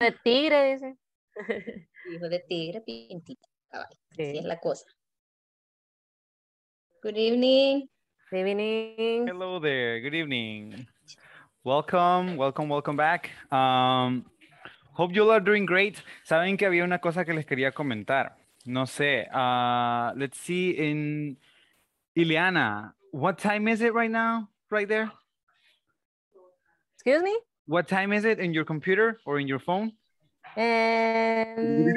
de tigre, dice. Hijo de tigre, pintita. Caballo. Así es la cosa. Good evening. Good evening. Hello there. Good evening. Welcome, welcome, welcome back. Um, hope you all are doing great. Saben que había una cosa que les quería comentar. No sé. Uh, let's see in Ileana. What time is it right now? Right there? Excuse me? What time is it in your computer or in your phone? 7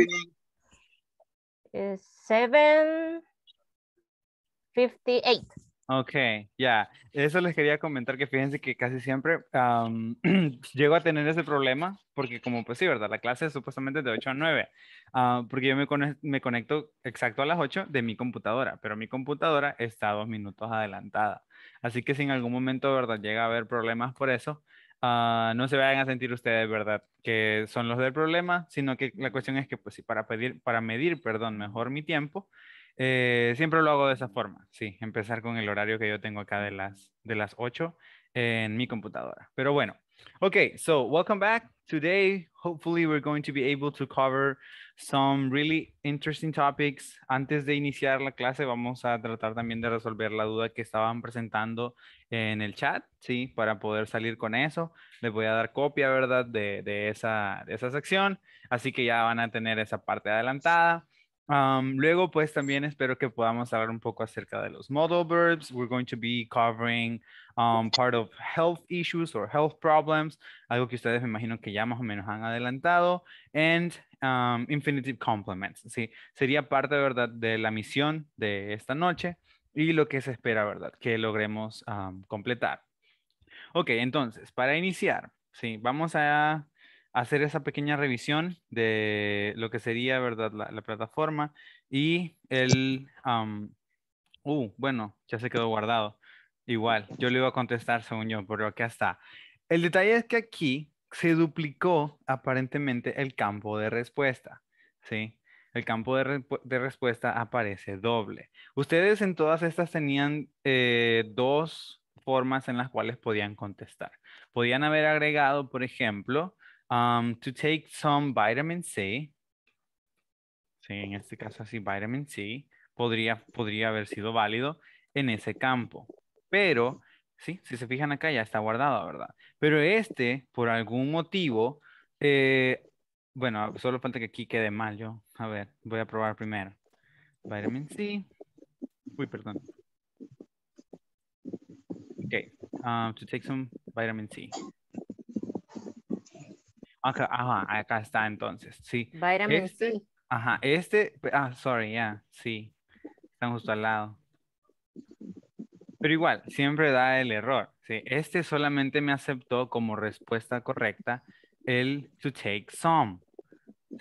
58. Ok, ya. Eso les quería comentar que fíjense que casi siempre llego a tener ese problema porque como pues sí, ¿verdad? La clase es supuestamente de 8 a 9, ah, porque yo me, me, conecto exacto a las 8 de mi computadora, pero mi computadora está dos minutos adelantada. Así que si en algún momento, ¿verdad? Llega a haber problemas por eso, Ah, no se vayan a sentir ustedes, ¿verdad? Que son los del problema, sino que la cuestión es que, pues, si para, pedir, para medir, perdón, mejor mi tiempo, eh, siempre lo hago de esa forma, sí, empezar con el horario que yo tengo acá de las, de las 8 en mi computadora. Pero bueno, Okay, so welcome back. Today, hopefully, we're going to be able to cover some really interesting topics. Antes de iniciar la clase, vamos a tratar también de resolver la duda que estaban presentando en el chat, ¿sí? Para poder salir con eso. Les voy a dar copia, ¿verdad? de esa, de esa sección. Así que ya van a tener esa parte adelantada luego, pues también espero que podamos hablar un poco acerca de los modal verbs. We're going to be covering um, part of health issues or health problems, algo que ustedes me imagino que ya más o menos han adelantado, and um, infinitive complements. Sí, sería parte, ¿verdad?, de la misión de esta noche y lo que se espera, ¿verdad?, que logremos completar. Ok, entonces, para iniciar, sí, vamos a hacer esa pequeña revisión de lo que sería, ¿verdad?, la, plataforma y el... Uh, bueno, ya se quedó guardado. Igual, yo le iba a contestar según yo, pero acá está. El detalle es que aquí se duplicó aparentemente el campo de respuesta, ¿sí? El campo de, respuesta aparece doble. Ustedes en todas estas tenían eh, dos formas en las cuales podían contestar. Podían haber agregado, por ejemplo, Um, to take some vitamin C. Sí, en este caso así, vitamin C podría, podría haber sido válido en ese campo. Pero, sí, si se fijan acá ya está guardado, ¿verdad? Pero este, por algún motivo, eh, bueno, solo falta que aquí quede mal yo. A ver, voy a probar primero. Vitamin C. Uy, perdón. Ok, um, to take some vitamin C ajá, acá está entonces, sí. este, Ajá, este, ah, sorry, ya, sí. Están justo al lado. Pero igual, siempre da el error. ¿sí? Este solamente me aceptó como respuesta correcta el to take some.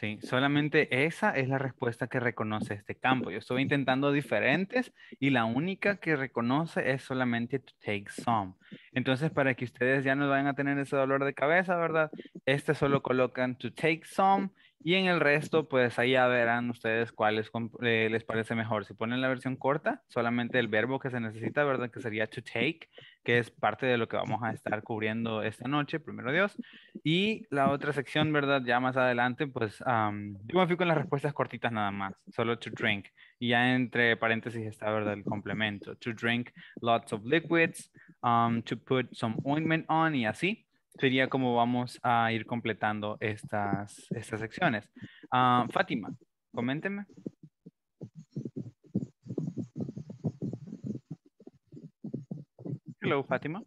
Sí, solamente esa es la respuesta que reconoce este campo. Yo estoy intentando diferentes y la única que reconoce es solamente to take some. Entonces, para que ustedes ya no vayan a tener ese dolor de cabeza, ¿verdad? Este solo colocan to take some y en el resto, pues ahí ya verán ustedes cuáles eh, les parece mejor. Si ponen la versión corta, solamente el verbo que se necesita, ¿verdad? Que sería to take, que es parte de lo que vamos a estar cubriendo esta noche, primero Dios. Y la otra sección, ¿verdad? Ya más adelante, pues yo me fui con las respuestas cortitas nada más, solo to drink. Y ya entre paréntesis está, ¿verdad? El complemento. To drink lots of liquids, um, to put some ointment on y así sería como vamos a ir completando estas, estas secciones. Ah, Fátima, coménteme. Hello, Fátima.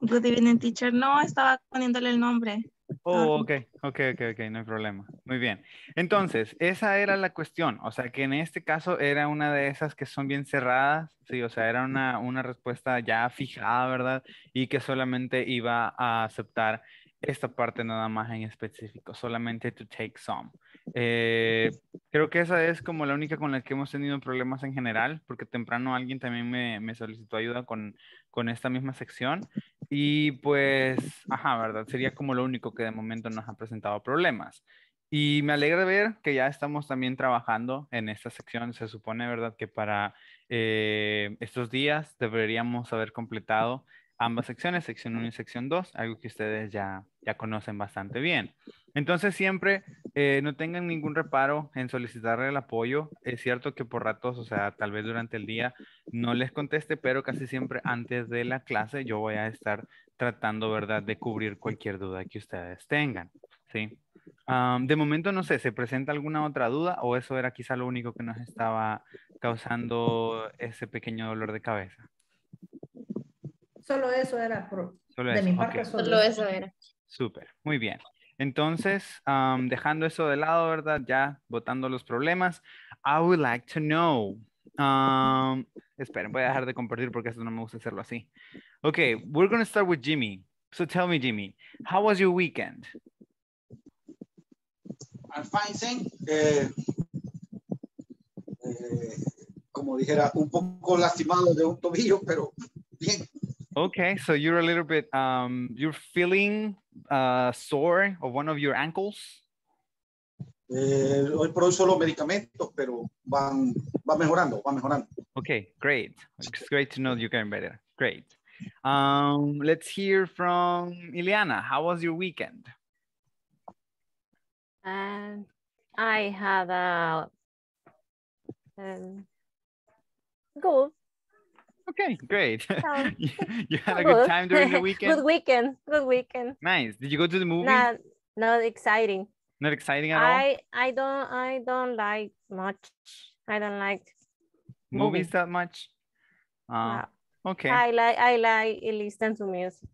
Good evening, teacher. No, estaba poniéndole el nombre. Oh, ah. okay, ok, ok, ok, no hay problema. Muy bien. Entonces, esa era la cuestión. O sea, que en este caso era una de esas que son bien cerradas, sí, o sea, era una, una respuesta ya fijada, ¿verdad? Y que solamente iba a aceptar esta parte nada más en específico, solamente to take some. Eh, creo que esa es como la única con la que hemos tenido problemas en general, porque temprano alguien también me, me solicitó ayuda con, con esta misma sección y pues, ajá, ¿verdad? Sería como lo único que de momento nos ha presentado problemas. Y me alegra ver que ya estamos también trabajando en esta sección. Se supone, ¿verdad?, que para eh, estos días deberíamos haber completado ambas secciones, sección 1 y sección 2, algo que ustedes ya, ya conocen bastante bien. Entonces, siempre eh, no tengan ningún reparo en solicitar el apoyo. Es cierto que por ratos, o sea, tal vez durante el día no les conteste, pero casi siempre antes de la clase yo voy a estar tratando, ¿verdad?, de cubrir cualquier duda que ustedes tengan. Sí. Ah, de momento no sé, ¿se presenta alguna otra duda o eso era quizá lo único que nos estaba causando ese pequeño dolor de cabeza? Solo eso era, por, de mi parte. Solo, eso era. Súper, muy bien. Entonces, ah, dejando eso de lado, ¿verdad? Ya votando los problemas. I would like to know. Ah, esperen, voy a dejar de compartir porque esto no me gusta hacerlo así. Okay, we're going to start with Jimmy. So tell me, Jimmy, how was your weekend? Feinstein, eh, eh, como dijera, un poco lastimado de un tobillo, pero bien. Okay, so you're a little bit, um, you're feeling uh, sore of one of your ankles? Eh, hoy por hoy medicamentos, pero van, mejorando, mejorando. Okay, great. It's great to know you're getting better. Great. Um, let's hear from Ileana. How was your weekend? And I have a um, goal. Okay, great. Um, you had a good time during the weekend. good weekend. Good weekend. Nice. Did you go to the movie? Not, not exciting. Not exciting at I, all. I don't I don't like much. I don't like movies, movies that much. Uh, ah, no. Okay. I like I like listen to music.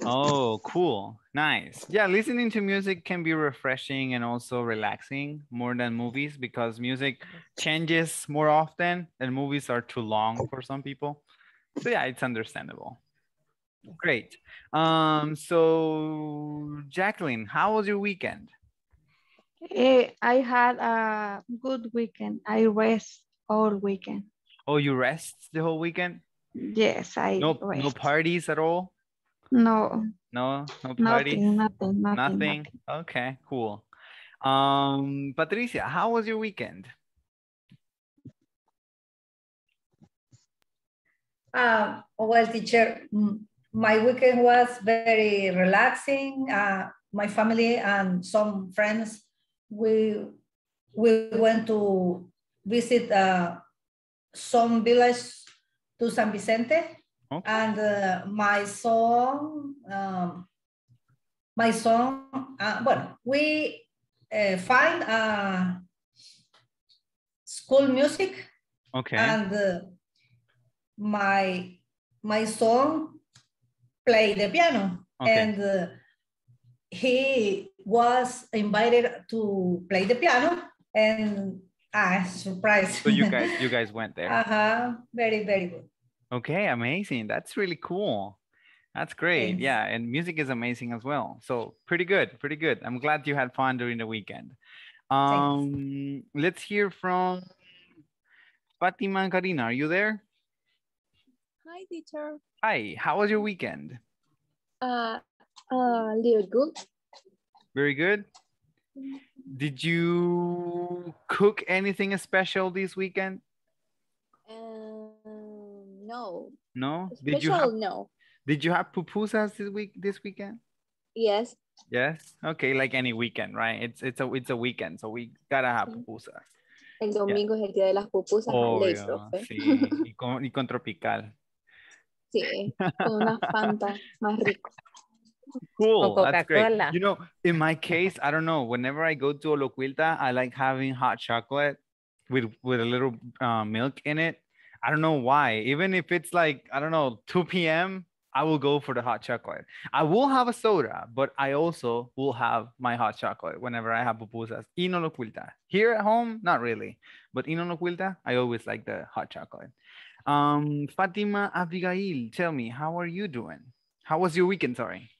Oh, cool. Nice. Yeah, listening to music can be refreshing and also relaxing more than movies because music changes more often and movies are too long for some people. So, yeah, it's understandable. Great. Um, so, Jacqueline, how was your weekend? Eh, I had a good weekend. I rest all weekend. Oh, you rest the whole weekend? Yes, I no, rest. no parties at all. No. No, no party. Nothing, nothing, nothing, nothing. Okay, cool. Um, Patricia, how was your weekend? Uh, well, teacher, my weekend was very relaxing. Uh, my family and some friends, we we went to visit uh, some village to San Vicente. Okay. And uh, my song, um, my song, uh, well, we uh, find uh, school music. Okay. And uh, my my son play the piano, okay. and uh, he was invited to play the piano, and I ah, surprised. So you guys, you guys went there. Uh huh. Very very good. Okay, amazing. That's really cool. That's great. Thanks. Yeah, and music is amazing as well. So pretty good, pretty good. I'm glad you had fun during the weekend. Um, Thanks. let's hear from Fatima and Karina. Are you there? Hi, teacher. Hi. How was your weekend? Uh, uh, little good. Very good. Mm-hmm. Did you cook anything special this weekend? No. No. Special, did you have, no. Did you have pupusas this week? This weekend? Yes. Yes. Okay. Like any weekend, right? It's it's a it's a weekend, so we gotta have pupusas. El domingo yeah. es el día de las pupusas. Oh yeah. sí. y, con, y con tropical. Sí, con una Fanta más rico. Cool, that's great. You know, in my case, I don't know. Whenever I go to Oloquilta, I like having hot chocolate with with a little uh, milk in it I don't know why. Even if it's like, I don't know, 2 p.m., I will go for the hot chocolate. I will have a soda, but I also will have my hot chocolate whenever I have pupusas. Y no lo cuilta. Here at home, not really. But y no lo cuilta, I always like the hot chocolate. Um, Fatima Abigail, tell me, how are you doing? How was your weekend, sorry?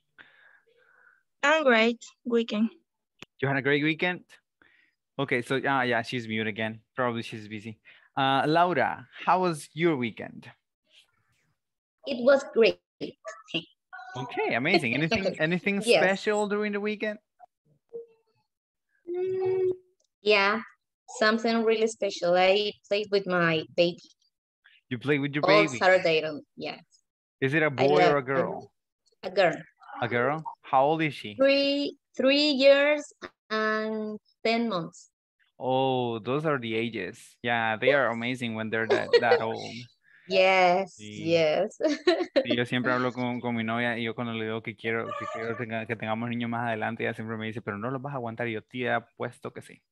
I'm great weekend. You had a great weekend? Okay, so yeah, yeah, she's mute again. Probably she's busy. Uh, Laura, how was your weekend? It was great. Okay, amazing. Anything anything yes. special during the weekend? Mm, yeah, something really special. I played with my baby. You play with your All baby? Saturday, um, yeah. Is it a boy or a girl? A girl. A girl? How old is she? Three three years and 10 months. Oh, those are the ages. Yeah, they are amazing when they're that, that old. Yes, yes. yo siempre hablo con, con, mi novia y yo cuando le digo que quiero que, que tengamos niños más adelante, ella siempre me dice, pero no los vas a aguantar. Y yo, tía, apuesto que sí.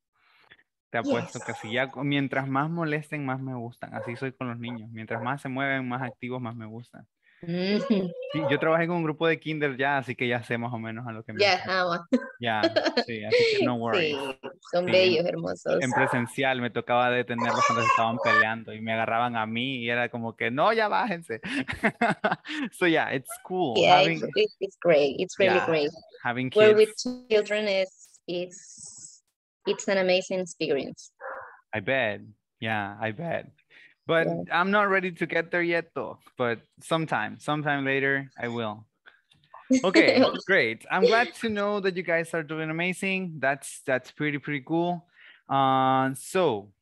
Te apuesto puesto que sí. Ya, mientras más molesten, más me gustan. Así soy con los niños. Mientras más se mueven, más activos, más me gustan. Mm. Sí, yo trabajé con un grupo de kinder ya, así que ya sé más o menos a lo que me Ya, ah, Ya, sí, así que no worries. son bellos, hermosos. En presencial me tocaba detenerlos cuando se estaban peleando y me agarraban a mí y era como que, no, ya bájense. so yeah, it's cool. Yeah, having, it's, it's, great. It's really yeah, great. Having kids. with children is, it's, it's an amazing experience. I bet. Yeah, I bet. But yeah. I'm not ready to get there yet though. But sometime, sometime later, I will. Okay, great. I'm glad to know that you guys are doing amazing. That's that's pretty pretty cool. Uh, so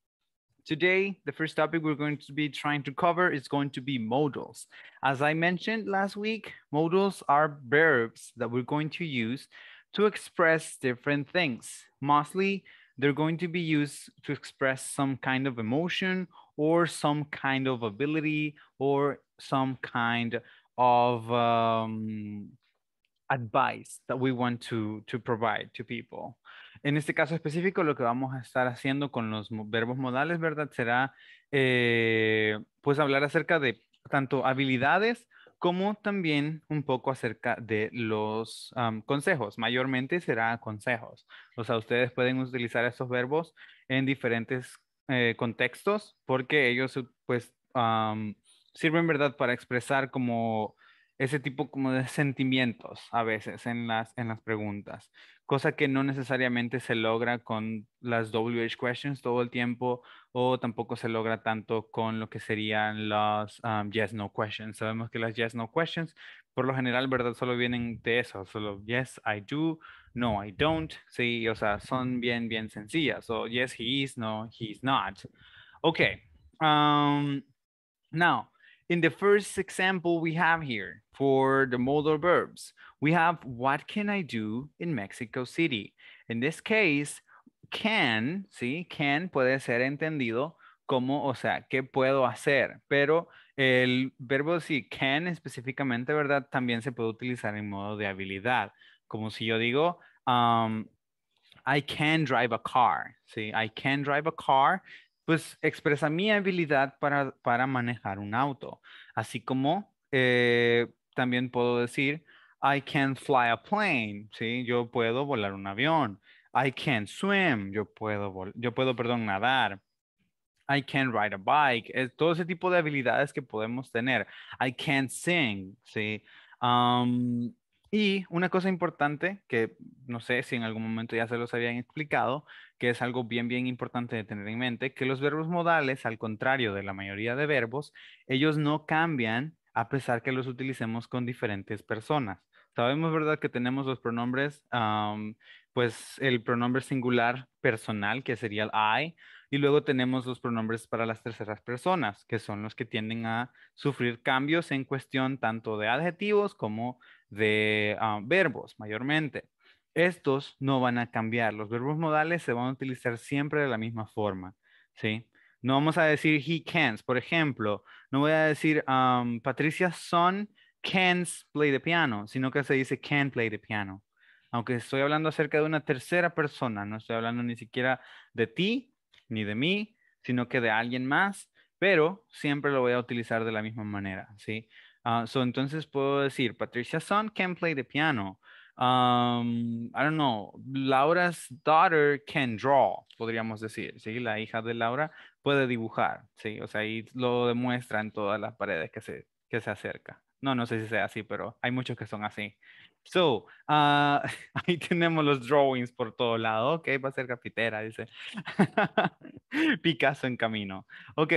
today, the first topic we're going to be trying to cover is going to be modals. As I mentioned last week, modals are verbs that we're going to use to express different things. Mostly, they're going to be used to express some kind of emotion or some kind of ability or some kind of um, advice that we want to, to provide to people. En este caso específico, lo que vamos a estar haciendo con los verbos modales, ¿verdad? Será, eh, pues, hablar acerca de tanto habilidades como también un poco acerca de los um, consejos. Mayormente será consejos. O sea, ustedes pueden utilizar estos verbos en diferentes eh, contextos porque ellos eh, pues sirven, ¿verdad?, para expresar como ese tipo como de sentimientos a veces en las, en las preguntas, cosa que no necesariamente se logra con las WH questions todo el tiempo o tampoco se logra tanto con lo que serían las yes, no questions. Sabemos que las yes, no questions por lo general, ¿verdad? Solo vienen de eso, solo yes, I do, no, I don't, sí, o sea, son bien, bien sencillas. So, yes, he is, no, he's not. Okay, um, now, in the first example we have here for the modal verbs, we have what can I do in Mexico City? In this case, can, sí, can puede ser entendido como, o sea, ¿qué puedo hacer? Pero el verbo sí, can específicamente, ¿verdad? También se puede utilizar en modo de habilidad. Como si yo digo, um, I can drive a car, ¿sí? I can drive a car, pues expresa mi habilidad para, manejar un auto. Así como eh, también puedo decir, I can fly a plane, ¿sí? Yo puedo volar un avión. I can swim, yo puedo, yo puedo, perdón, nadar. I can ride a bike, todo ese tipo de habilidades que podemos tener. I can sing, ¿sí? Um, y una cosa importante que no sé si en algún momento ya se los habían explicado, que es algo bien, bien importante de tener en mente, que los verbos modales, al contrario de la mayoría de verbos, ellos no cambian a pesar que los utilicemos con diferentes personas. Sabemos, ¿verdad?, que tenemos los pronombres, pues el pronombre singular personal, que sería el I, y luego tenemos los pronombres para las terceras personas, que son los que tienden a sufrir cambios en cuestión tanto de adjetivos como de ah, verbos mayormente. Estos no van a cambiar. Los verbos modales se van a utilizar siempre de la misma forma. ¿sí? No vamos a decir he can't, por ejemplo. No voy a decir um, Patricia son can't play the piano, sino que se dice can play the piano aunque estoy hablando acerca de una tercera persona, no estoy hablando ni siquiera de ti ni de mí, sino que de alguien más, pero siempre lo voy a utilizar de la misma manera, ¿sí? Ah, entonces puedo decir, Patricia son can play the piano. Um, I don't know, Laura's daughter can draw, podríamos decir, ¿sí? La hija de Laura puede dibujar, ¿sí? O sea, ahí lo demuestra en todas las paredes que se, que se acerca. No, no sé si sea así, pero hay muchos que son así. So, ah, ahí tenemos los drawings por todo lado. Ok, va a ser capitera, dice. Picasso en camino. Ok,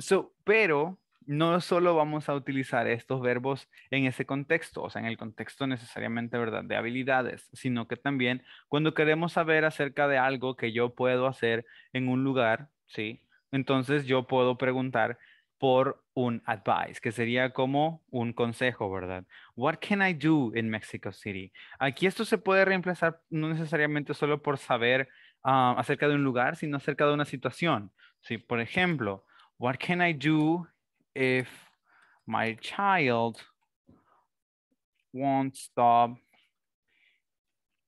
so, pero no solo vamos a utilizar estos verbos en ese contexto, o sea, en el contexto necesariamente, ¿verdad?, de habilidades, sino que también cuando queremos saber acerca de algo que yo puedo hacer en un lugar, ¿sí? Entonces yo puedo preguntar, por un advice, que sería como un consejo, ¿verdad? What can I do in Mexico City? Aquí esto se puede reemplazar no necesariamente solo por saber ah, acerca de un lugar, sino acerca de una situación. por ejemplo, what can I do if my child won't stop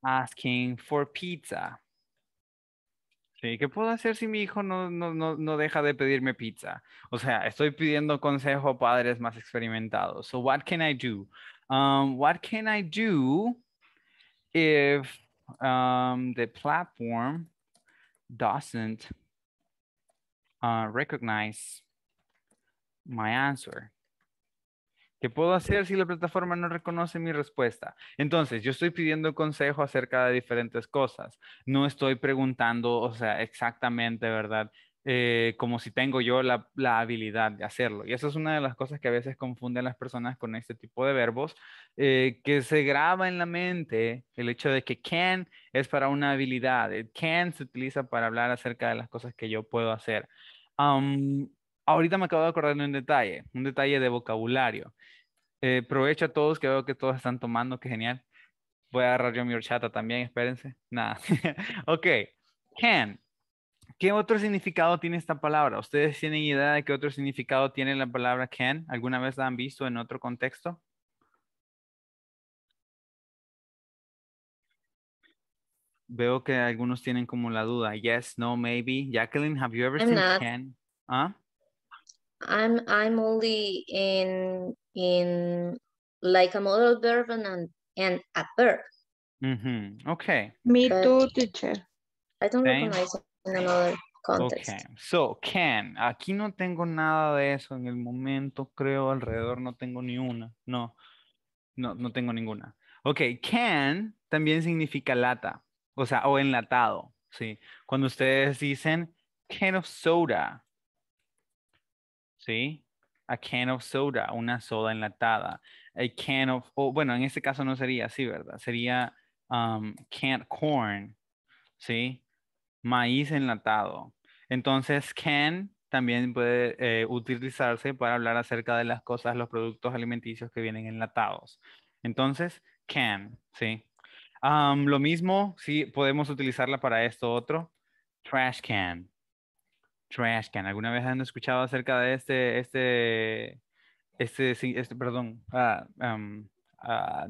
asking for pizza? Este, ¿qué puedo hacer si mi hijo no, deja de pedirme pizza? O sea, estoy pidiendo consejo a padres más experimentados. So, what can I do? Um, what can I do if um, the platform doesn't uh, recognize my answer? puedo hacer si la plataforma no reconoce mi respuesta? Entonces, yo estoy pidiendo consejo acerca de diferentes cosas. No estoy preguntando, o sea, exactamente, ¿verdad? Eh, como si tengo yo la, la, habilidad de hacerlo. Y eso es una de las cosas que a veces confunden las personas con este tipo de verbos, eh, que se graba en la mente el hecho de que can es para una habilidad, can se utiliza para hablar acerca de las cosas que yo puedo hacer. ahorita me acabo de acordar de un detalle, un detalle de vocabulario. Eh, provecho a todos, que veo que todos están tomando, que genial. Voy a agarrar yo mi horchata también, espérense. Nada. ok. Can. ¿Qué otro significado tiene esta palabra? ¿Ustedes tienen idea de qué otro significado tiene la palabra can? ¿Alguna vez la han visto en otro contexto? Veo que algunos tienen como la duda. Yes, no, maybe. Jacqueline, have you ever seen can? ¿Ah? I'm I'm only in in like a model verb and and a verb. Mm -hmm. Okay. Me too, teacher. I don't recognize recognize in another context. Okay. So can. Aquí no tengo nada de eso en el momento, creo alrededor no tengo ni una. No, no, no tengo ninguna. Okay, can también significa lata, o sea, o enlatado, ¿sí? Cuando ustedes dicen can of soda, ¿sí? A can of soda, una soda enlatada. A can of, bueno, en este caso no sería así, ¿verdad? Sería um, canned corn, ¿sí? Maíz enlatado. Entonces, can también puede eh, utilizarse para hablar acerca de las cosas, los productos alimenticios que vienen enlatados. Entonces, can, ¿sí? Um, lo mismo, sí, podemos utilizarla para esto otro. Trash can, Trash ¿Alguna vez han escuchado acerca de este, este, este, este perdón, uh,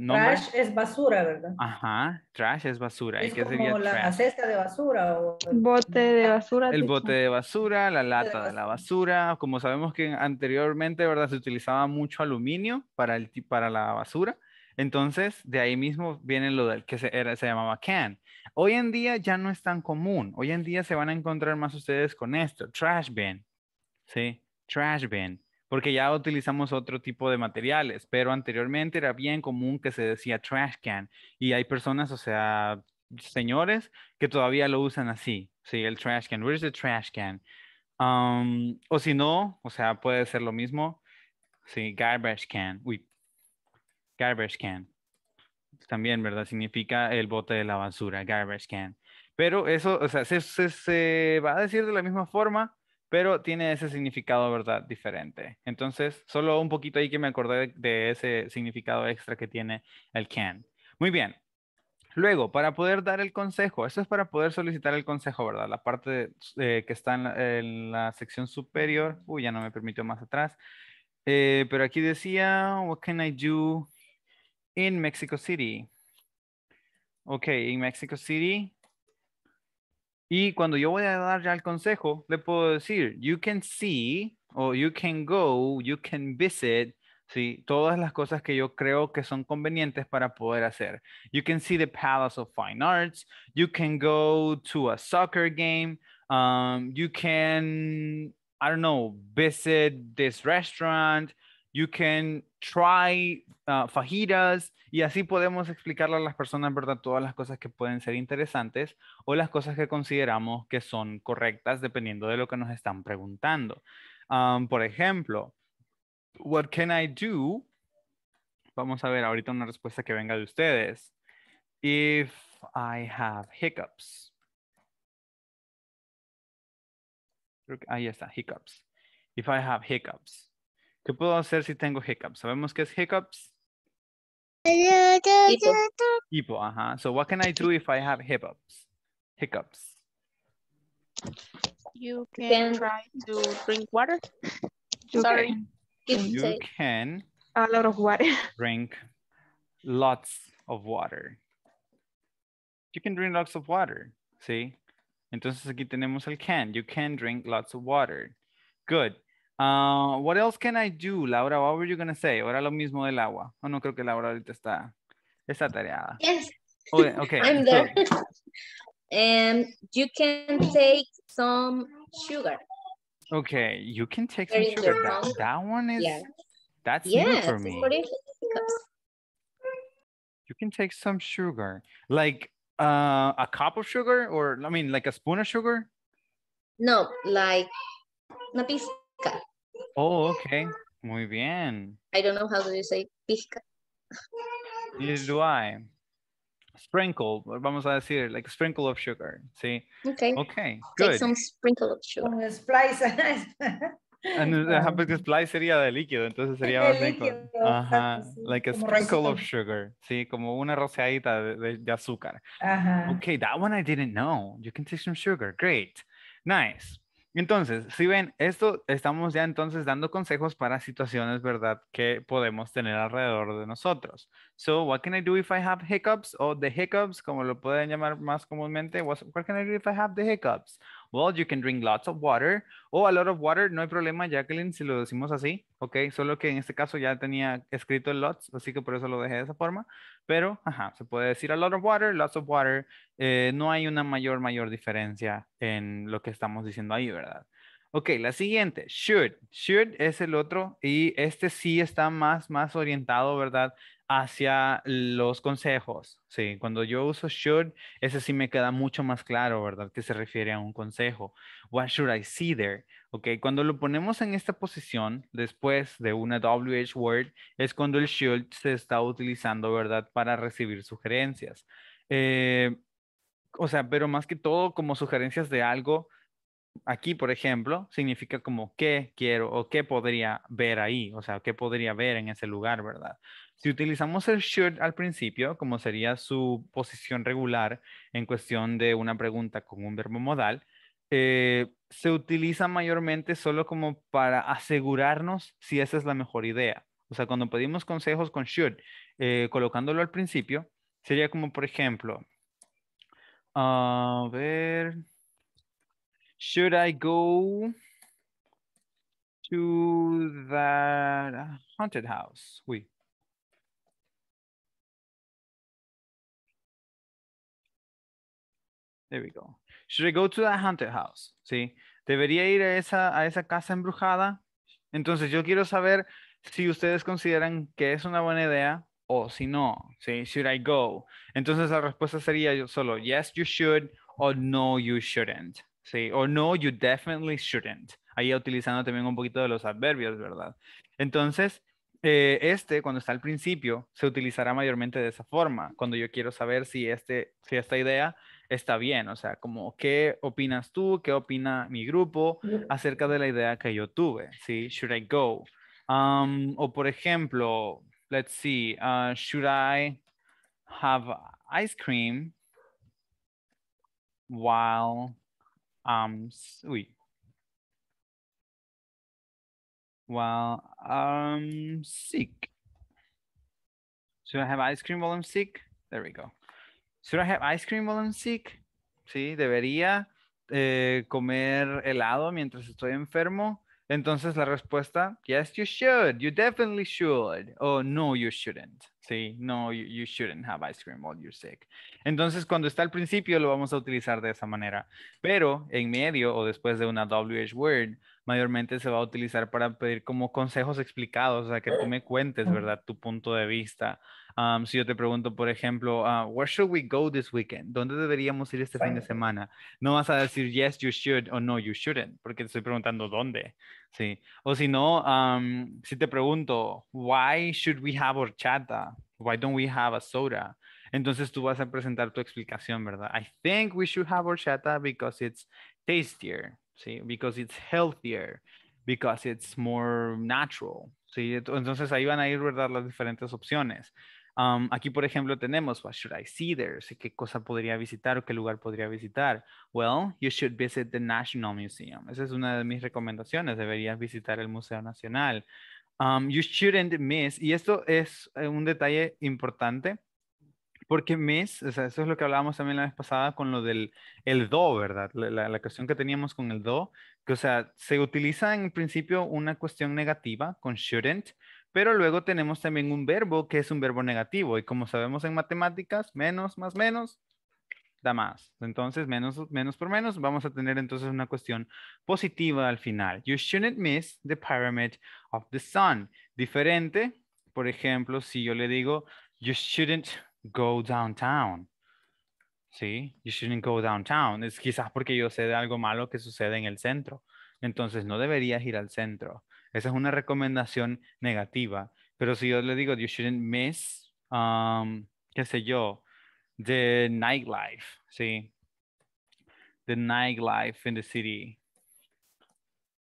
Trash es basura, ¿verdad? Ajá, trash es basura. Es como la, cesta de basura. O... Bote de ah, basura. El bote de basura, la lata de, la basura. Como sabemos que anteriormente, ¿verdad? Se utilizaba mucho aluminio para, el, para la basura. Entonces, de ahí mismo viene lo del que se, llamaba can. Hoy en día ya no es tan común. Hoy en día se van a encontrar más ustedes con esto, trash bin. ¿Sí? Trash bin. Porque ya utilizamos otro tipo de materiales, pero anteriormente era bien común que se decía trash can. Y hay personas, o sea, señores que todavía lo usan así. Sí, el trash can. Where's the trash can? Um, o si no, o sea, puede ser lo mismo. Sí, garbage can. Uy, garbage can. También, ¿verdad? Significa el bote de la basura, garbage can. Pero eso, o sea, se, va a decir de la misma forma, pero tiene ese significado, ¿verdad? Diferente. Entonces, solo un poquito ahí que me acordé de ese significado extra que tiene el can. Muy bien. Luego, para poder dar el consejo, eso es para poder solicitar el consejo, ¿verdad? La parte eh, que está en la, sección superior, uy, ya no me permitió más atrás, eh, pero aquí decía, what can I do in Mexico City. Ok, in Mexico City. Y cuando yo voy a dar ya el consejo, le puedo decir, you can see, o you can go, you can visit, ¿sí? todas las cosas que yo creo que son convenientes para poder hacer. You can see the Palace of Fine Arts, you can go to a soccer game, um, you can, I don't know, visit this restaurant, you can try uh, fajitas y así podemos explicarle a las personas, ¿verdad? Todas las cosas que pueden ser interesantes o las cosas que consideramos que son correctas dependiendo de lo que nos están preguntando. Um, por ejemplo, what can I do? Vamos a ver ahorita una respuesta que venga de ustedes. If I have hiccups. ahí está, hiccups. If I have hiccups. ¿Qué puedo hacer si tengo hiccups? ¿Sabemos qué es hiccups? Hipo. ajá. So what can I do if I have hiccups? Hiccups. You can, try to drink water. Sorry. You can. A lot of water. Drink lots of water. You can drink lots of water, See. Entonces aquí tenemos el can. You can drink lots of water. Good. Ah, what else can I do, Laura? What were you going to say? Ahora lo mismo del agua. Oh, no creo que Laura ahorita está, está tareada. Yes. Okay. okay. I'm there. So. And you can take some sugar. Okay, you can take Very some sugar. That, that, one is, yeah. that's yeah, new for me. You can take some sugar, like uh, a cup of sugar or, I mean, like a spoon of sugar? No, like una pizca. Oh, okay. Muy bien. I don't know how do you say pizca. Neither do I. Sprinkle, vamos a decir, like sprinkle of sugar, ¿sí? Okay. Okay, good. Take some sprinkle of sugar. splice. And the uh, pues splice sería de líquido, entonces sería líquido, Ajá, like a sprinkle of sugar, sí, como una rociadita de, azúcar. Ajá. Okay, that one I didn't know. You can take some sugar, great, nice. Entonces, si ven, esto estamos ya entonces dando consejos para situaciones, ¿verdad? Que podemos tener alrededor de nosotros. So, what can I do if I have hiccups? O the hiccups, como lo pueden llamar más comúnmente. What, can I do if I have the hiccups? Well, you can drink lots of water. O oh, a lot of water, no hay problema, Jacqueline, si lo decimos así. Ok, solo que en este caso ya tenía escrito lots, así que por eso lo dejé de esa forma. Pero, ajá, se puede decir a lot of water, lots of water. Eh, no hay una mayor, mayor diferencia en lo que estamos diciendo ahí, ¿verdad? Ok, la siguiente, should. Should es el otro y este sí está más, más orientado, ¿verdad? hacia los consejos. Sí, cuando yo uso should, ese sí me queda mucho más claro, ¿verdad? Que se refiere a un consejo. What should I see there? Ok, cuando lo ponemos en esta posición, después de una WH word, es cuando el should se está utilizando, ¿verdad? Para recibir sugerencias. Eh, o sea, pero más que todo como sugerencias de algo. Aquí, por ejemplo, significa como qué quiero o qué podría ver ahí, o sea, qué podría ver en ese lugar, ¿verdad? Si utilizamos el should al principio, como sería su posición regular en cuestión de una pregunta con un verbo modal, eh, se utiliza mayormente solo como para asegurarnos si esa es la mejor idea. O sea, cuando pedimos consejos con should, eh, colocándolo al principio, sería como, por ejemplo, a ver, should I go to that haunted house? There we go. Should I go to that haunted house? Sí. Debería ir a esa, casa embrujada. Entonces yo quiero saber si ustedes consideran que es una buena idea o si no. Sí. Should I go? Entonces la respuesta sería solo yes you should o no you shouldn't. Sí. O no you definitely shouldn't. Ahí utilizando también un poquito de los adverbios, ¿verdad? Entonces, eh, este, cuando está al principio, se utilizará mayormente de esa forma. Cuando yo quiero saber si, este, si esta idea está bien, o sea, como qué opinas tú, qué opina mi grupo acerca de la idea que yo tuve, ¿sí? Should I go? Um, o por ejemplo, let's see, uh, should I have ice cream while, um, uy, while I'm sick? Should I have ice cream while I'm sick? There we go should I have ice cream while I'm sick? Sí, debería eh, comer helado mientras estoy enfermo. Entonces la respuesta, yes, you should, you definitely should, o oh, no, you shouldn't, sí, no, you, shouldn't have ice cream while you're sick. Entonces cuando está al principio lo vamos a utilizar de esa manera, pero en medio o después de una WH word, mayormente se va a utilizar para pedir como consejos explicados, o sea, que tú me cuentes, ¿verdad? Tu punto de vista si yo te pregunto, por ejemplo, ah, where should we go this weekend? ¿Dónde deberíamos ir este fin de semana? No vas a decir yes, you should o no, you shouldn't, porque te estoy preguntando dónde. Sí. O si no, si te pregunto, why should we have horchata? Why don't we have a soda? Entonces tú vas a presentar tu explicación, ¿verdad? I think we should have horchata because it's tastier, ¿sí? Because it's healthier, because it's more natural, ¿sí? Entonces ahí van a ir, ¿verdad? Las diferentes opciones aquí, por ejemplo, tenemos What should I see there? ¿Qué cosa podría visitar o qué lugar podría visitar? Well, you should visit the National Museum. Esa es una de mis recomendaciones. Deberías visitar el Museo Nacional. you shouldn't miss. Y esto es eh, un detalle importante porque miss, o sea, eso es lo que hablábamos también la vez pasada con lo del el do, ¿verdad? La, la cuestión que teníamos con el do, que o sea, se utiliza en principio una cuestión negativa con shouldn't pero luego tenemos también un verbo que es un verbo negativo y como sabemos en matemáticas, menos más menos da más. Entonces, menos, menos por menos, vamos a tener entonces una cuestión positiva al final. You shouldn't miss the pyramid of the sun. Diferente, por ejemplo, si yo le digo, you shouldn't go downtown. ¿Sí? You shouldn't go downtown. Es quizás porque yo sé de algo malo que sucede en el centro. Entonces, no deberías ir al centro. Esa es una recomendación negativa. Pero si yo le digo, you shouldn't miss, qué sé yo, the nightlife, ¿sí? The nightlife in the city.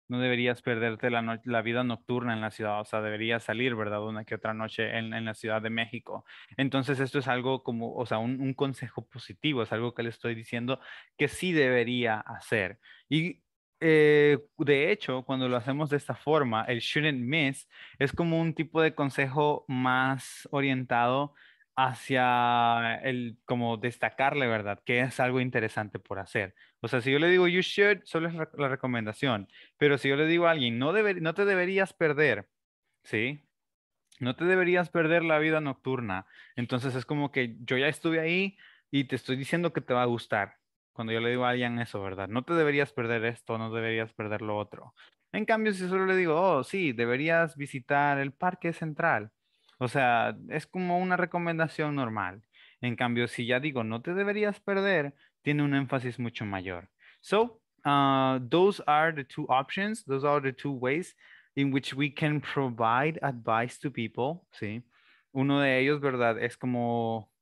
No deberías perderte la, la vida nocturna en la ciudad, o sea, deberías salir, ¿verdad? Una que otra noche en, en la Ciudad de México. Entonces, esto es algo como, o sea, un, un consejo positivo, es algo que le estoy diciendo que sí debería hacer. Y eh, de hecho, cuando lo hacemos de esta forma, el shouldn't miss es como un tipo de consejo más orientado hacia el como destacarle, ¿verdad? Que es algo interesante por hacer. O sea, si yo le digo you should, solo es la recomendación. Pero si yo le digo a alguien, no, no te deberías perder, ¿sí? No te deberías perder la vida nocturna. Entonces es como que yo ya estuve ahí y te estoy diciendo que te va a gustar cuando yo le digo a eso, ¿verdad? No te deberías perder esto, no deberías perder lo otro. En cambio, si solo le digo, oh, sí, deberías visitar el parque central, o sea, es como una recomendación normal. En cambio, si ya digo, no te deberías perder, tiene un énfasis mucho mayor. So, ah, those are the two options, those are the two ways in which we can provide advice to people, ¿sí? Uno de ellos, ¿verdad? Es como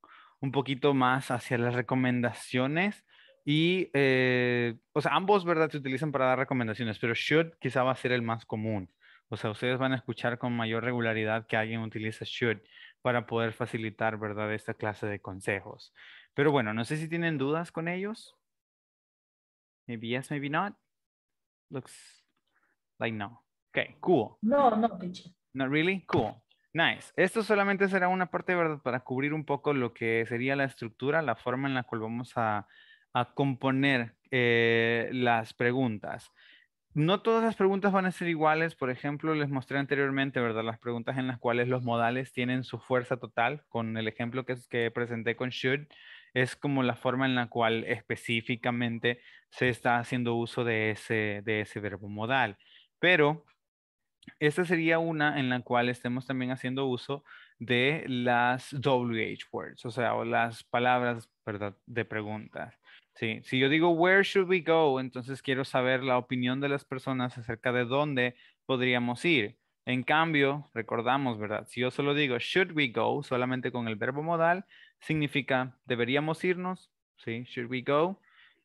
un poquito más hacia las recomendaciones y, eh, o sea, ambos, ¿verdad? Se utilizan para dar recomendaciones, pero should quizá va a ser el más común. O sea, ustedes van a escuchar con mayor regularidad que alguien utiliza should para poder facilitar, ¿verdad?, esta clase de consejos. Pero bueno, no sé si tienen dudas con ellos. Maybe yes, maybe not. Looks like no. Okay, cool. No, no, teacher. Not really? Cool. Nice. Esto solamente será una parte, ¿verdad?, para cubrir un poco lo que sería la estructura, la forma en la cual vamos a a componer eh, las preguntas. No todas las preguntas van a ser iguales. Por ejemplo, les mostré anteriormente, ¿verdad? Las preguntas en las cuales los modales tienen su fuerza total, con el ejemplo que, que presenté con should, es como la forma en la cual específicamente se está haciendo uso de ese, de ese verbo modal. Pero esta sería una en la cual estemos también haciendo uso de las WH words, o sea, o las palabras ¿verdad? de preguntas si yo digo where should we go, entonces quiero saber la opinión de las personas acerca de dónde podríamos ir. En cambio, recordamos, ¿verdad? Si yo solo digo should we go, solamente con el verbo modal, significa deberíamos irnos, ¿sí? Should we go?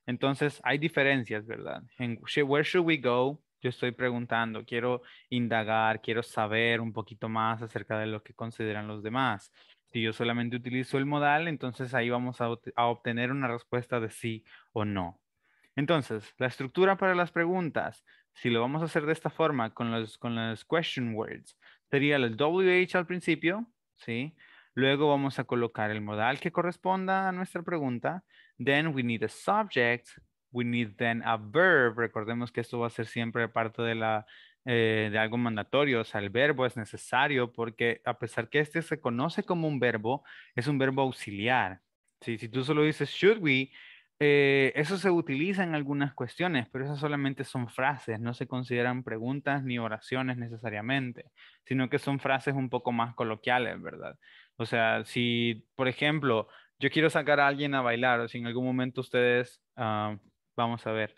Entonces hay diferencias, ¿verdad? En where should we go, yo estoy preguntando, quiero indagar, quiero saber un poquito más acerca de lo que consideran los demás. Si yo solamente utilizo el modal, entonces ahí vamos a, obtener una respuesta de sí o no. Entonces, la estructura para las preguntas, si lo vamos a hacer de esta forma con los, con question words, sería el WH al principio, ¿sí? Luego vamos a colocar el modal que corresponda a nuestra pregunta. Then we need a subject. We need then a verb. Recordemos que esto va a ser siempre parte de la, eh, de algo mandatorio, o sea, el verbo es necesario porque a pesar que este se conoce como un verbo, es un verbo auxiliar. Si tú solo dices should we, eh, eso se utiliza en algunas cuestiones, pero esas solamente son frases, no se consideran preguntas ni oraciones necesariamente, sino que son frases un poco más coloquiales, ¿verdad? O sea, si, por ejemplo, yo quiero sacar a alguien a bailar, o si en algún momento ustedes, ah, vamos a ver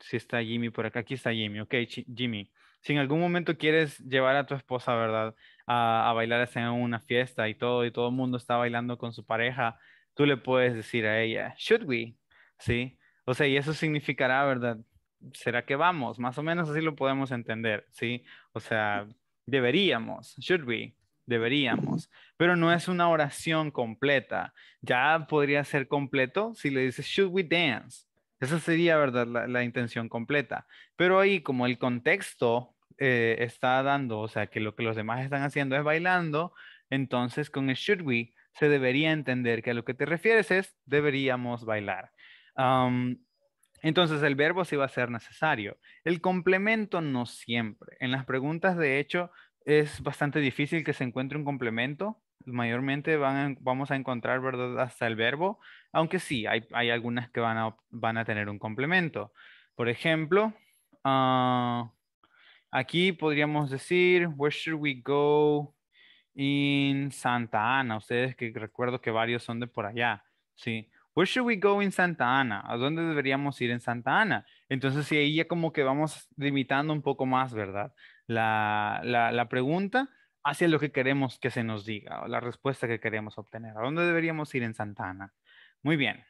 si está Jimmy por acá, aquí está Jimmy, ok, Jimmy, si en algún momento quieres llevar a tu esposa, ¿verdad? A, a bailar en una fiesta y todo, y todo el mundo está bailando con su pareja, tú le puedes decir a ella, should we? ¿Sí? O sea, y eso significará, ¿verdad? ¿Será que vamos? Más o menos así lo podemos entender, ¿sí? O sea, deberíamos, should we? Deberíamos, pero no es una oración completa. Ya podría ser completo si le dices, should we dance? Esa sería, ¿verdad? La, la intención completa. Pero ahí, como el contexto eh, está dando, o sea, que lo que los demás están haciendo es bailando, entonces con el should we se debería entender que a lo que te refieres es deberíamos bailar. entonces el verbo sí va a ser necesario. El complemento no siempre. En las preguntas, de hecho, es bastante difícil que se encuentre un complemento. Mayormente vamos a encontrar, ¿verdad? Hasta el verbo, aunque sí, hay, algunas que van a, van a tener un complemento. Por ejemplo, ah, Aquí podríamos decir, where should we go in Santa Ana? Ustedes que recuerdo que varios son de por allá, ¿sí? Where should we go in Santa Ana? ¿A dónde deberíamos ir en Santa Ana? Entonces, ahí ya como que vamos limitando un poco más, ¿verdad? La, la, la pregunta hacia lo que queremos que se nos diga, o la respuesta que queremos obtener. ¿A dónde deberíamos ir en Santa Ana? Muy bien.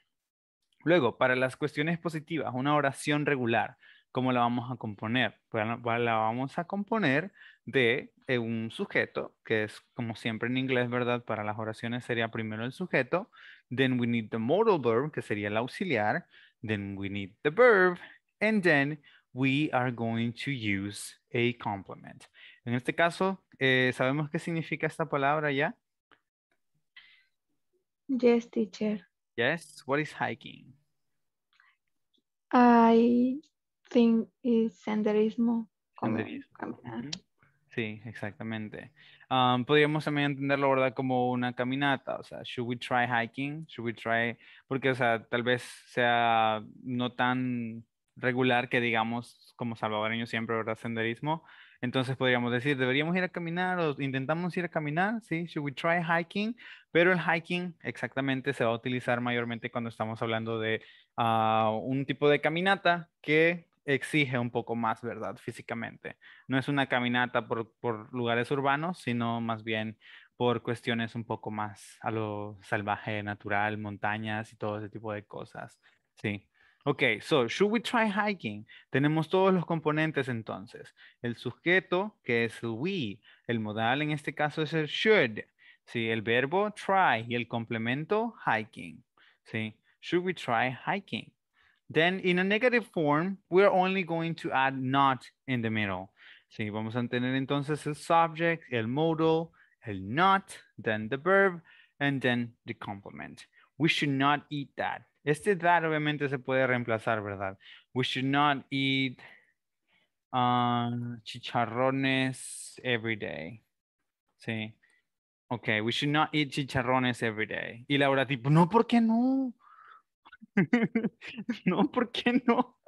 Luego, para las cuestiones positivas, una oración regular. ¿Cómo la vamos a componer? Bueno, pues, la vamos a componer de eh, un sujeto, que es como siempre en inglés, ¿verdad? Para las oraciones sería primero el sujeto, then we need the modal verb, que sería el auxiliar, then we need the verb, and then we are going to use a complement. En este caso, eh, ¿sabemos qué significa esta palabra ya? Yes, teacher. Yes, what is hiking? I thing senderismo. Sí, exactamente. podríamos también entenderlo, ¿verdad? Como una caminata, o sea, should we try hiking? Should we try? Porque, o sea, tal vez sea no tan regular que digamos como salvadoreño siempre, ¿verdad? Senderismo. Entonces podríamos decir, deberíamos ir a caminar o intentamos ir a caminar, ¿sí? Should we try hiking? Pero el hiking exactamente se va a utilizar mayormente cuando estamos hablando de ah, un tipo de caminata que exige un poco más, ¿verdad? Físicamente. No es una caminata por, por lugares urbanos, sino más bien por cuestiones un poco más a lo salvaje, natural, montañas y todo ese tipo de cosas. Sí. Ok, so, should we try hiking? Tenemos todos los componentes entonces. El sujeto, que es we. El modal en este caso es el should. Sí, el verbo try y el complemento hiking. Sí, should we try hiking? Then in a negative form, we're only going to add not in the middle. Sí, vamos a tener entonces el subject, el modal, el not, then the verb, and then the complement. We should not eat that. Este that obviamente se puede reemplazar, ¿verdad? We should not eat uh, chicharrones every day. Sí. Okay, we should not eat chicharrones every day. Y Laura tipo, no, ¿por qué no? no, ¿por qué no?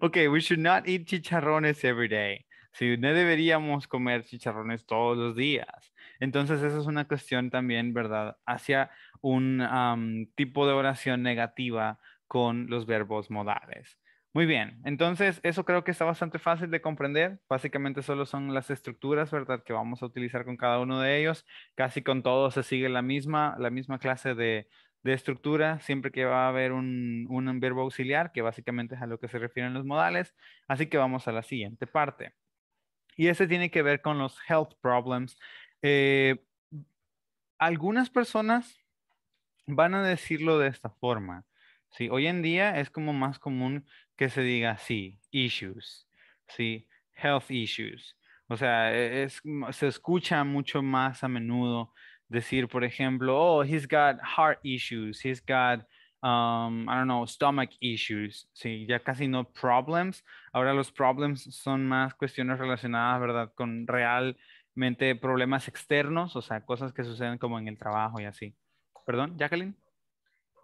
Ok, we should not eat chicharrones every day. Si sí, no deberíamos comer chicharrones todos los días. Entonces, esa es una cuestión también, ¿verdad? Hacia un tipo de oración negativa con los verbos modales. Muy bien, entonces eso creo que está bastante fácil de comprender. Básicamente solo son las estructuras, ¿verdad? Que vamos a utilizar con cada uno de ellos. Casi con todos se sigue la misma, la misma clase de, de estructura, siempre que va a haber un, verbo auxiliar, que básicamente es a lo que se refieren los modales. Así que vamos a la siguiente parte. Y ese tiene que ver con los health problems. Eh, algunas personas van a decirlo de esta forma. ¿sí? Hoy en día es como más común que se diga así, issues, ¿sí? health issues. O sea, e-, se escucha mucho más a menudo decir, por ejemplo, oh, he's got heart issues, he's got, um, I don't know, stomach issues, sí, ya casi no problems. Ahora los problems son más cuestiones relacionadas, ¿verdad? Con realmente problemas externos, o sea, cosas que suceden como en el trabajo y así. Perdón, Jacqueline.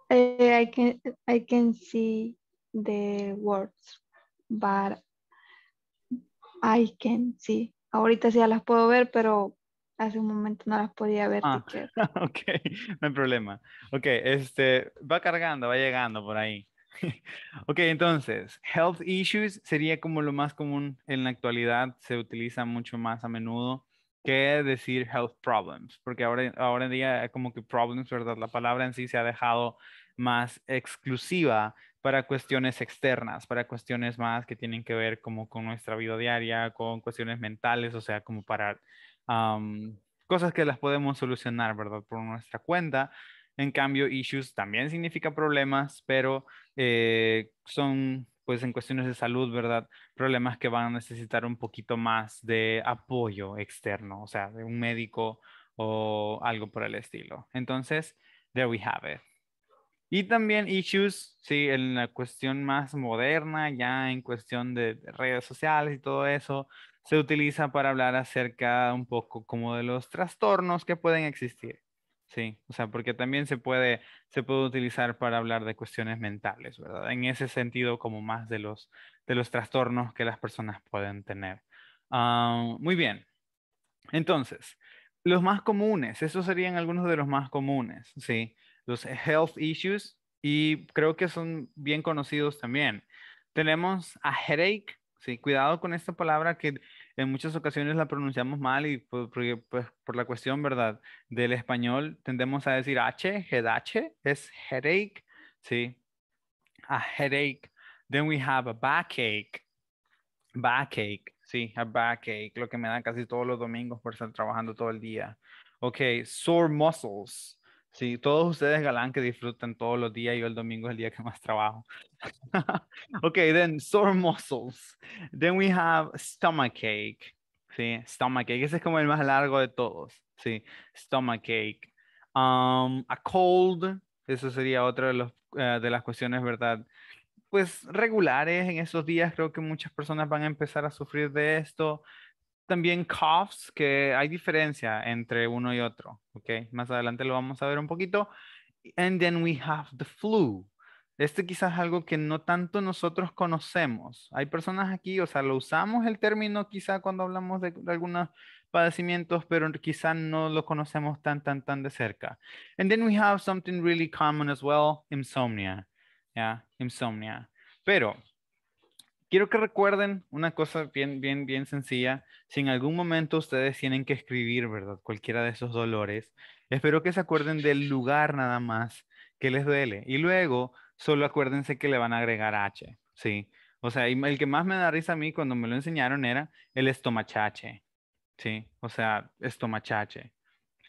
Eh, I can I can see the words, but I can see. Ahorita sí ya las puedo ver, pero hace un momento no las podía ver. Ah, ok, no hay problema. Ok, este, va cargando, va llegando por ahí. ok, entonces, health issues sería como lo más común en la actualidad, se utiliza mucho más a menudo que decir health problems, porque ahora, ahora en día como que problems, ¿verdad? La palabra en sí se ha dejado más exclusiva para cuestiones externas, para cuestiones más que tienen que ver como con nuestra vida diaria, con cuestiones mentales, o sea, como para cosas que las podemos solucionar, ¿verdad? Por nuestra cuenta. En cambio, issues también significa problemas, pero eh, son, pues, en cuestiones de salud, ¿verdad? Problemas que van a necesitar un poquito más de apoyo externo, o sea, de un médico o algo por el estilo. Entonces, there we have it. Y también issues, sí, en la cuestión más moderna, ya en cuestión de redes sociales y todo eso, se utiliza para hablar acerca un poco como de los trastornos que pueden existir. Sí, o sea, porque también se puede, se puede utilizar para hablar de cuestiones mentales, ¿verdad? En ese sentido, como más de los, de los trastornos que las personas pueden tener. Ah, muy bien. Entonces, los más comunes, esos serían algunos de los más comunes, ¿sí? Los health issues, y creo que son bien conocidos también. Tenemos a headache, Sí, cuidado con esta palabra que en muchas ocasiones la pronunciamos mal y pues, pues, por, la cuestión, ¿verdad? Del español tendemos a decir H, headache, es headache, sí. A headache. Then we have a backache. Backache, sí, a backache, lo que me dan casi todos los domingos por estar trabajando todo el día. Ok, sore muscles. Sí, todos ustedes, Galán, que disfrutan todos los días. Yo el domingo es el día que más trabajo. okay, then sore muscles. Then we have stomachache. Sí, stomachache. Ese es como el más largo de todos. Sí, stomachache. Um, a cold. Eso sería otra de, eh, de las cuestiones, ¿verdad? Pues regulares en esos días. Creo que muchas personas van a empezar a sufrir de esto también coughs, que hay diferencia entre uno y otro, ¿ok? Más adelante lo vamos a ver un poquito. And then we have the flu. Este quizás es algo que no tanto nosotros conocemos. Hay personas aquí, o sea, lo usamos el término quizá cuando hablamos de, algunos padecimientos, pero quizás no lo conocemos tan, tan, tan de cerca. And then we have something really common as well, insomnia. Yeah, insomnia. Pero Quiero que recuerden una cosa bien, bien, bien sencilla. Si en algún momento ustedes tienen que escribir, ¿verdad? Cualquiera de esos dolores, espero que se acuerden del lugar nada más que les duele. Y luego, solo acuérdense que le van a agregar H, ¿sí? O sea, el que más me da risa a mí cuando me lo enseñaron era el estomachache, ¿sí? O sea, estomachache.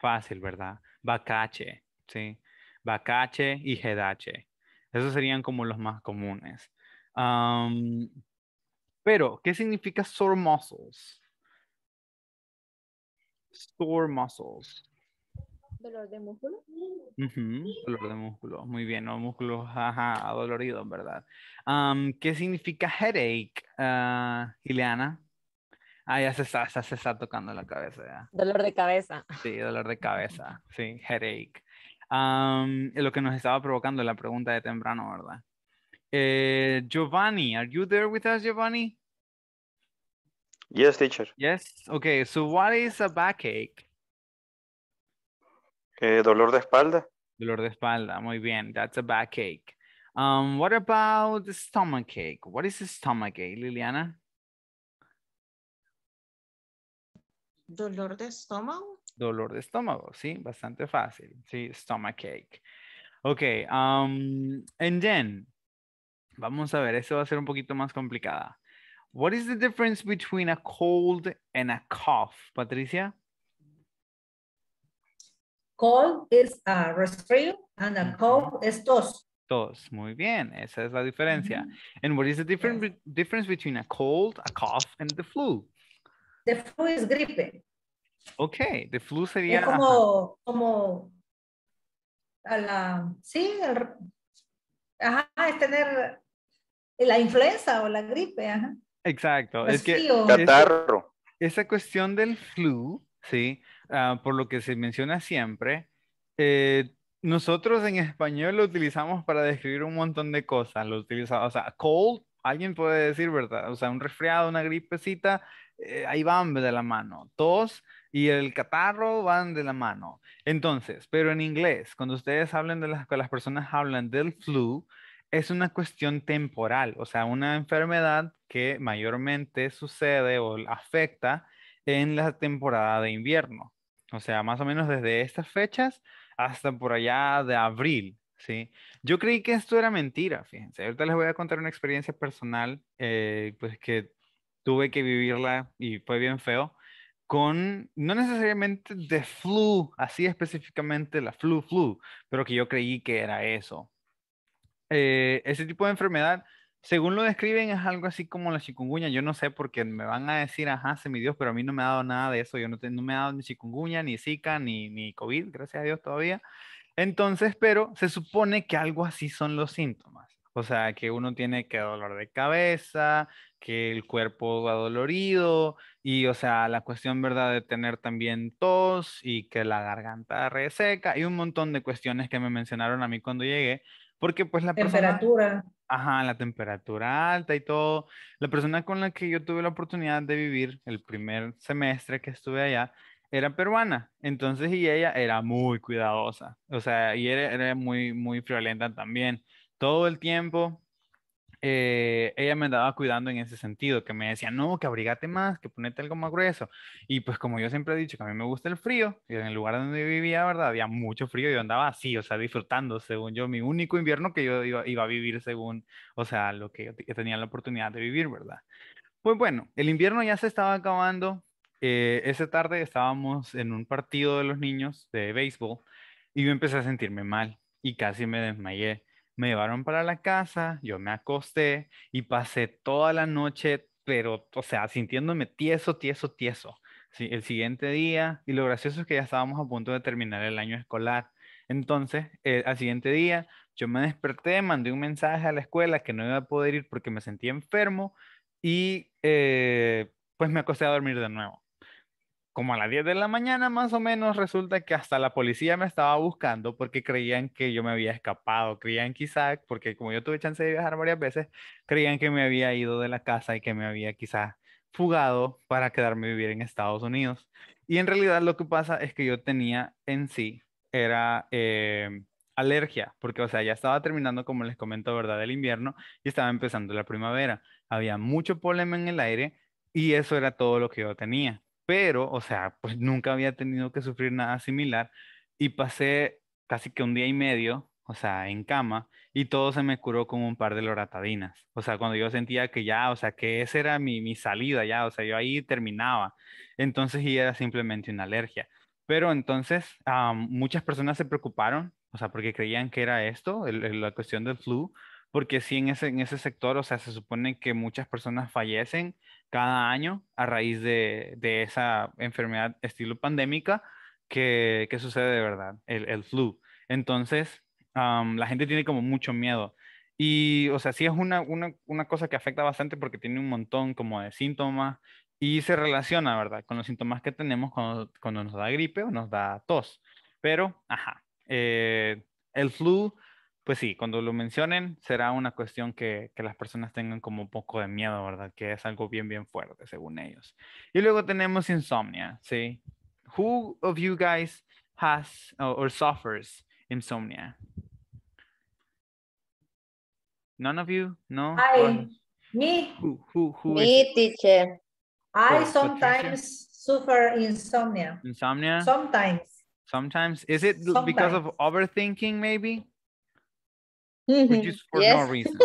Fácil, ¿verdad? Bacache, ¿sí? Bacache y gedache. Esos serían como los más comunes. Pero, ¿qué significa sore muscles? Sore muscles. Dolor de músculo. dolor de músculo. Muy bien, no músculos ajá, adoloridos, ¿verdad? ¿Qué significa headache, Ileana? Ah, ah ya se está, tocando la cabeza. Dolor de cabeza. Sí, dolor de cabeza. Sí, headache. lo que nos estaba provocando la pregunta de temprano, ¿verdad? Uh, Giovanni, are you there with us, Giovanni? Yes, teacher. Yes. Okay. So what is a backache? Eh, dolor de espalda. Dolor de espalda. Muy bien. That's a backache. Um, what about the stomach ache? What is the stomach ache, Liliana? Dolor de estómago. Dolor de estómago, sí, bastante fácil. Sí, stomach ache. Okay, um, and then Vamos a ver, eso va a ser un poquito más complicada. What is the difference between a cold and a cough, Patricia? Cold is a resfriado and a cough es tos. Tos, muy bien, esa es la diferencia. And what is the different, difference between a cold, a cough, and the flu? The flu is gripe. Ok, the flu sería... Es como, como, la, sí, el, ajá, es tener la influenza o la gripe, ajá. Exacto, es, que catarro. Esa, cuestión del flu, sí, ah, por lo que se menciona siempre, eh, nosotros en español lo utilizamos para describir un montón de cosas, lo utilizamos, o sea, cold, alguien puede decir, ¿verdad? O sea, un resfriado, una gripecita, eh, ahí van de la mano, tos y el catarro van de la mano. Entonces, pero en inglés, cuando ustedes hablan de las, cuando las personas hablan del flu, es una cuestión temporal, o sea, una enfermedad que mayormente sucede o afecta en la temporada de invierno. O sea, más o menos desde estas fechas hasta por allá de abril, ¿sí? Yo creí que esto era mentira, fíjense. Ahorita les voy a contar una experiencia personal, eh, pues que tuve que vivirla y fue bien feo, con, no necesariamente de flu, así específicamente la flu, flu, pero que yo creí que era eso. Eh, ese tipo de enfermedad, según lo describen, es algo así como la chikungunya. Yo no sé porque me van a decir, ajá, se mi Dios, pero a mí no me ha dado nada de eso. Yo no, me ha dado ni chikungunya, ni Zika, ni, ni COVID, gracias a Dios todavía. Entonces, pero se supone que algo así son los síntomas. O sea, que uno tiene que dolor de cabeza, que el cuerpo va dolorido y, o sea, la cuestión, ¿verdad?, de tener también tos y que la garganta reseca y un montón de cuestiones que me mencionaron a mí cuando llegué porque pues la temperatura. ajá, la temperatura alta y todo. La persona con la que yo tuve la oportunidad de vivir el primer semestre que estuve allá era peruana. Entonces, y ella era muy cuidadosa. O sea, y era, era muy, muy friolenta también. Todo el tiempo eh, ella me andaba cuidando en ese sentido, que me decía, no, que abrigate más, que ponete algo más grueso. Y pues como yo siempre he dicho que a mí me gusta el frío, y en el lugar donde vivía, ¿verdad? Había mucho frío y yo andaba así, o sea, disfrutando, según yo, mi único invierno que yo iba, a vivir, según, o sea, lo que tenía la oportunidad de vivir, ¿verdad? Pues bueno, el invierno ya se estaba acabando. Eh, esa tarde estábamos en un partido de los niños de béisbol y yo empecé a sentirme mal y casi me desmayé me llevaron para la casa, yo me acosté y pasé toda la noche, pero, o sea, sintiéndome tieso, tieso, tieso. el siguiente día, y lo gracioso es que ya estábamos a punto de terminar el año escolar. Entonces, eh, al siguiente día, yo me desperté, mandé un mensaje a la escuela que no iba a poder ir porque me sentía enfermo y eh, pues me acosté a dormir de nuevo como a las 10 de la mañana más o menos, resulta que hasta la policía me estaba buscando porque creían que yo me había escapado, creían quizá, porque como yo tuve chance de viajar varias veces, creían que me había ido de la casa y que me había quizá fugado para quedarme a vivir en Estados Unidos. Y en realidad lo que pasa es que yo tenía en sí, era eh, alergia, porque o sea, ya estaba terminando, como les comento, ¿verdad?, el invierno y estaba empezando la primavera. Había mucho polen en el aire y eso era todo lo que yo tenía pero, o sea, pues nunca había tenido que sufrir nada similar y pasé casi que un día y medio, o sea, en cama y todo se me curó con un par de loratadinas. O sea, cuando yo sentía que ya, o sea, que esa era mi, salida ya, o sea, yo ahí terminaba. Entonces, y era simplemente una alergia. Pero entonces, muchas personas se preocuparon, o sea, porque creían que era esto, la cuestión del flu, porque sí, en ese, en ese sector, o sea, se supone que muchas personas fallecen cada año a raíz de, esa enfermedad estilo pandémica que, sucede de verdad, el, flu. Entonces, la gente tiene como mucho miedo. Y, o sea, sí es una, cosa que afecta bastante porque tiene un montón como de síntomas y se relaciona, ¿verdad? Con los síntomas que tenemos cuando, cuando nos da gripe o nos da tos. Pero, ajá, eh, el flu pues sí, cuando lo mencionen será una cuestión que, las personas tengan como un poco de miedo, ¿verdad? Que es algo bien, bien fuerte, según ellos. Y luego tenemos insomnia, ¿sí? Who of you guys has or, suffers insomnia? None of you? No? me? me. Who, who, me, teacher. I sometimes suffer insomnia. Insomnia? Sometimes. Sometimes. Is it because of overthinking, maybe? Mm-hmm. mm -hmm. for yes. no reason.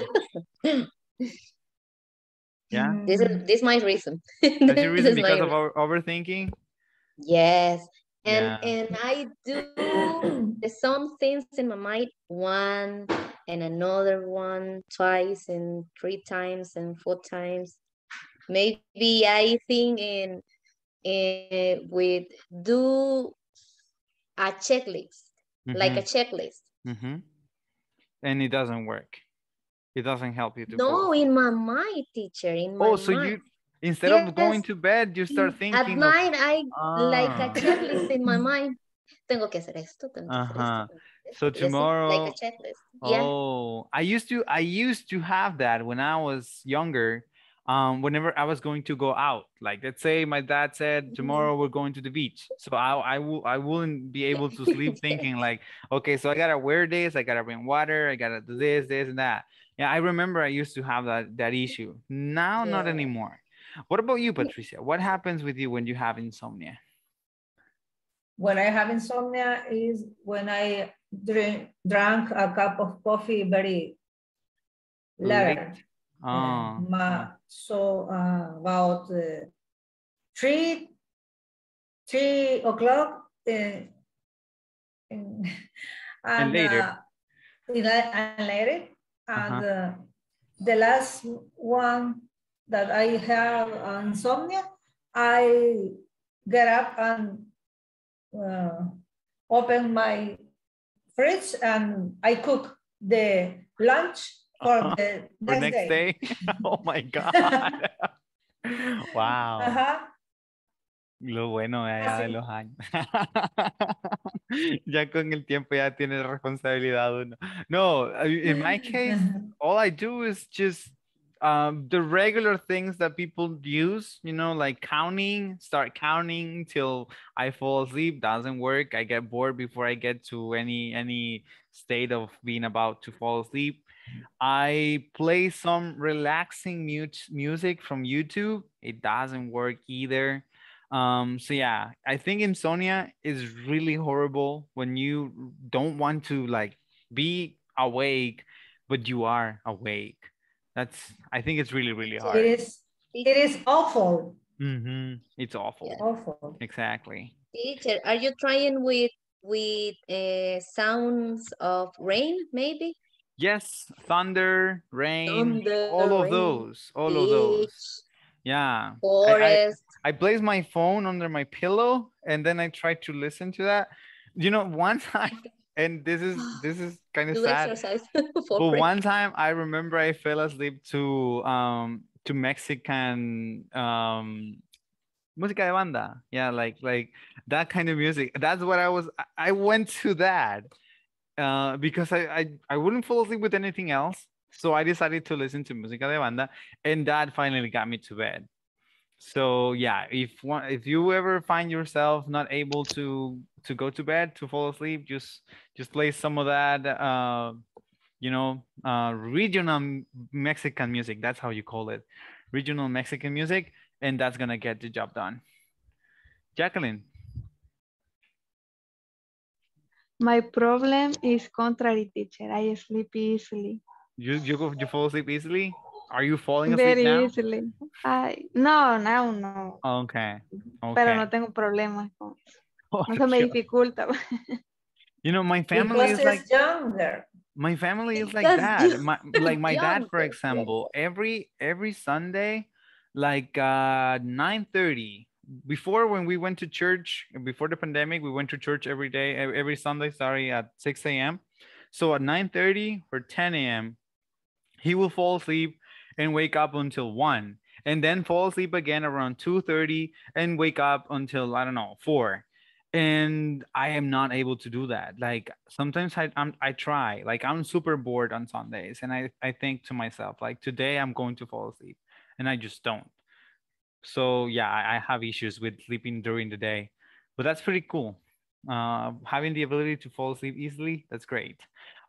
yeah. This is this is my reason. That's your reason because of overthinking. Yes. And yeah. and I do some things in my mind one and another one twice and three times and four times. Maybe I think in in eh, with do a checklist, mm -hmm. like mm-hmm. a checklist. Mm -hmm and it doesn't work. It doesn't help you to. No, focus. in my mind, teacher. In my oh, so mind. you instead of going to bed, you start thinking. At night, I ah. like a ah. checklist in my mind. Tengo que hacer esto. Tengo uh -huh. hacer uh-huh. esto. So tomorrow, like a checklist. Yeah. Oh, I used to I used to have that when I was younger um, whenever I was going to go out. Like let's say my dad said mm-hmm. tomorrow we're going to the beach, so I I will I wouldn't be able to sleep thinking like okay, so I gotta wear this, I gotta bring water, I gotta do this, this and that. Yeah, I remember I used to have that that issue. Now yeah. not anymore. What about you, Patricia? What happens with you when you have insomnia? When I have insomnia is when I drink, drank a cup of coffee very late. late Oh. Ma, ah. so uh, about uh, three three o'clock uh, and, and, later uh, and later and -huh. Uh, the last one that I have insomnia, I get up and uh, open my fridge and I cook the lunch for the for next, day. day? oh my God. wow. Uh-huh. Lo bueno allá de los años. ya con el tiempo ya tiene responsabilidad uno. No, in my case, all I do is just um, the regular things that people use, you know, like counting, start counting till I fall asleep, doesn't work. I get bored before I get to any any state of being about to fall asleep. I play some relaxing mute music from YouTube. It doesn't work either. Um, so yeah, I think insomnia is really horrible when you don't want to like be awake, but you are awake. That's I think it's really really hard. It is. It is awful. Mm-hmm. It's awful. Yeah. Awful. Exactly. Teacher, are you trying with with uh, sounds of rain maybe? Yes, thunder, rain, thunder, all of rain, those, all beach, of those. Yeah. Forest. I, I, I place my phone under my pillow and then I try to listen to that. You know, one time, and this is this is kind of sad. Exercise but break. one time I remember I fell asleep to um to Mexican um música de banda. Yeah, like like that kind of music. That's what I was I went to that uh, because I, I, I wouldn't fall asleep with anything else. So I decided to listen to Musica de Banda, and that finally got me to bed. So yeah, if one, if you ever find yourself not able to to go to bed to fall asleep, just just play some of that, uh, you know, uh, regional Mexican music. That's how you call it, regional Mexican music, and that's gonna get the job done. Jacqueline, my problem is contrary, teacher. I sleep easily. You you go you fall asleep easily? Are you falling asleep Very now? easily. I, no, now no. Okay. okay. Pero no tengo problemas con eso. me dificulta. You know, my family because is like younger. My family is because like that. My, like my younger. dad, for example, every every Sunday, like uh 9 30, before when we went to church before the pandemic we went to church every day every sunday sorry at 6 a.m so at 9 30 or 10 a.m he will fall asleep and wake up until 1 and then fall asleep again around 2 30 and wake up until i don't know 4 and i am not able to do that like sometimes i I'm, i try like i'm super bored on sundays and i i think to myself like today i'm going to fall asleep and i just don't so yeah I, have issues with sleeping during the day but that's pretty cool uh, having the ability to fall asleep easily, that's great.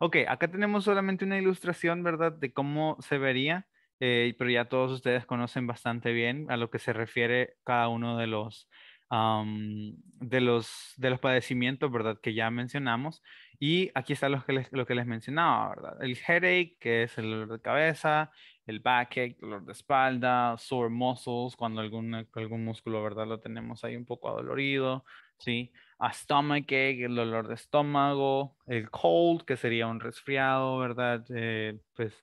Ok, acá tenemos solamente una ilustración, ¿verdad? De cómo se vería, eh, pero ya todos ustedes conocen bastante bien a lo que se refiere cada uno de los, de los, de los padecimientos, ¿verdad? Que ya mencionamos. Y aquí está lo que les, lo que les mencionaba, ¿verdad? El headache, que es el dolor de cabeza, el backache, dolor de espalda, sore muscles, cuando eh, algún, músculo, ¿verdad? Lo tenemos ahí un poco adolorido, ¿sí? A stomachache, el dolor de estómago, el cold, que sería un resfriado, ¿verdad? Eh, pues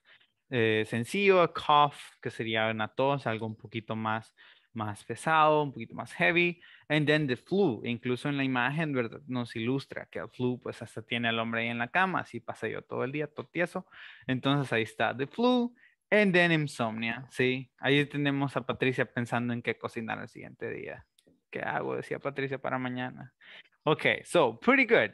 eh, sencillo, a cough, que sería una tos, algo un poquito más más pesado, un poquito más heavy, and then the flu, incluso en la imagen ¿verdad? nos ilustra que el flu pues hasta tiene al hombre ahí en la cama, así pasa yo todo el día, todo tieso, entonces ahí está the flu, And then insomnia, sí. Ahí tenemos a Patricia pensando en qué cocinar el siguiente día. ¿Qué hago? Decía Patricia para mañana. Okay, so pretty good.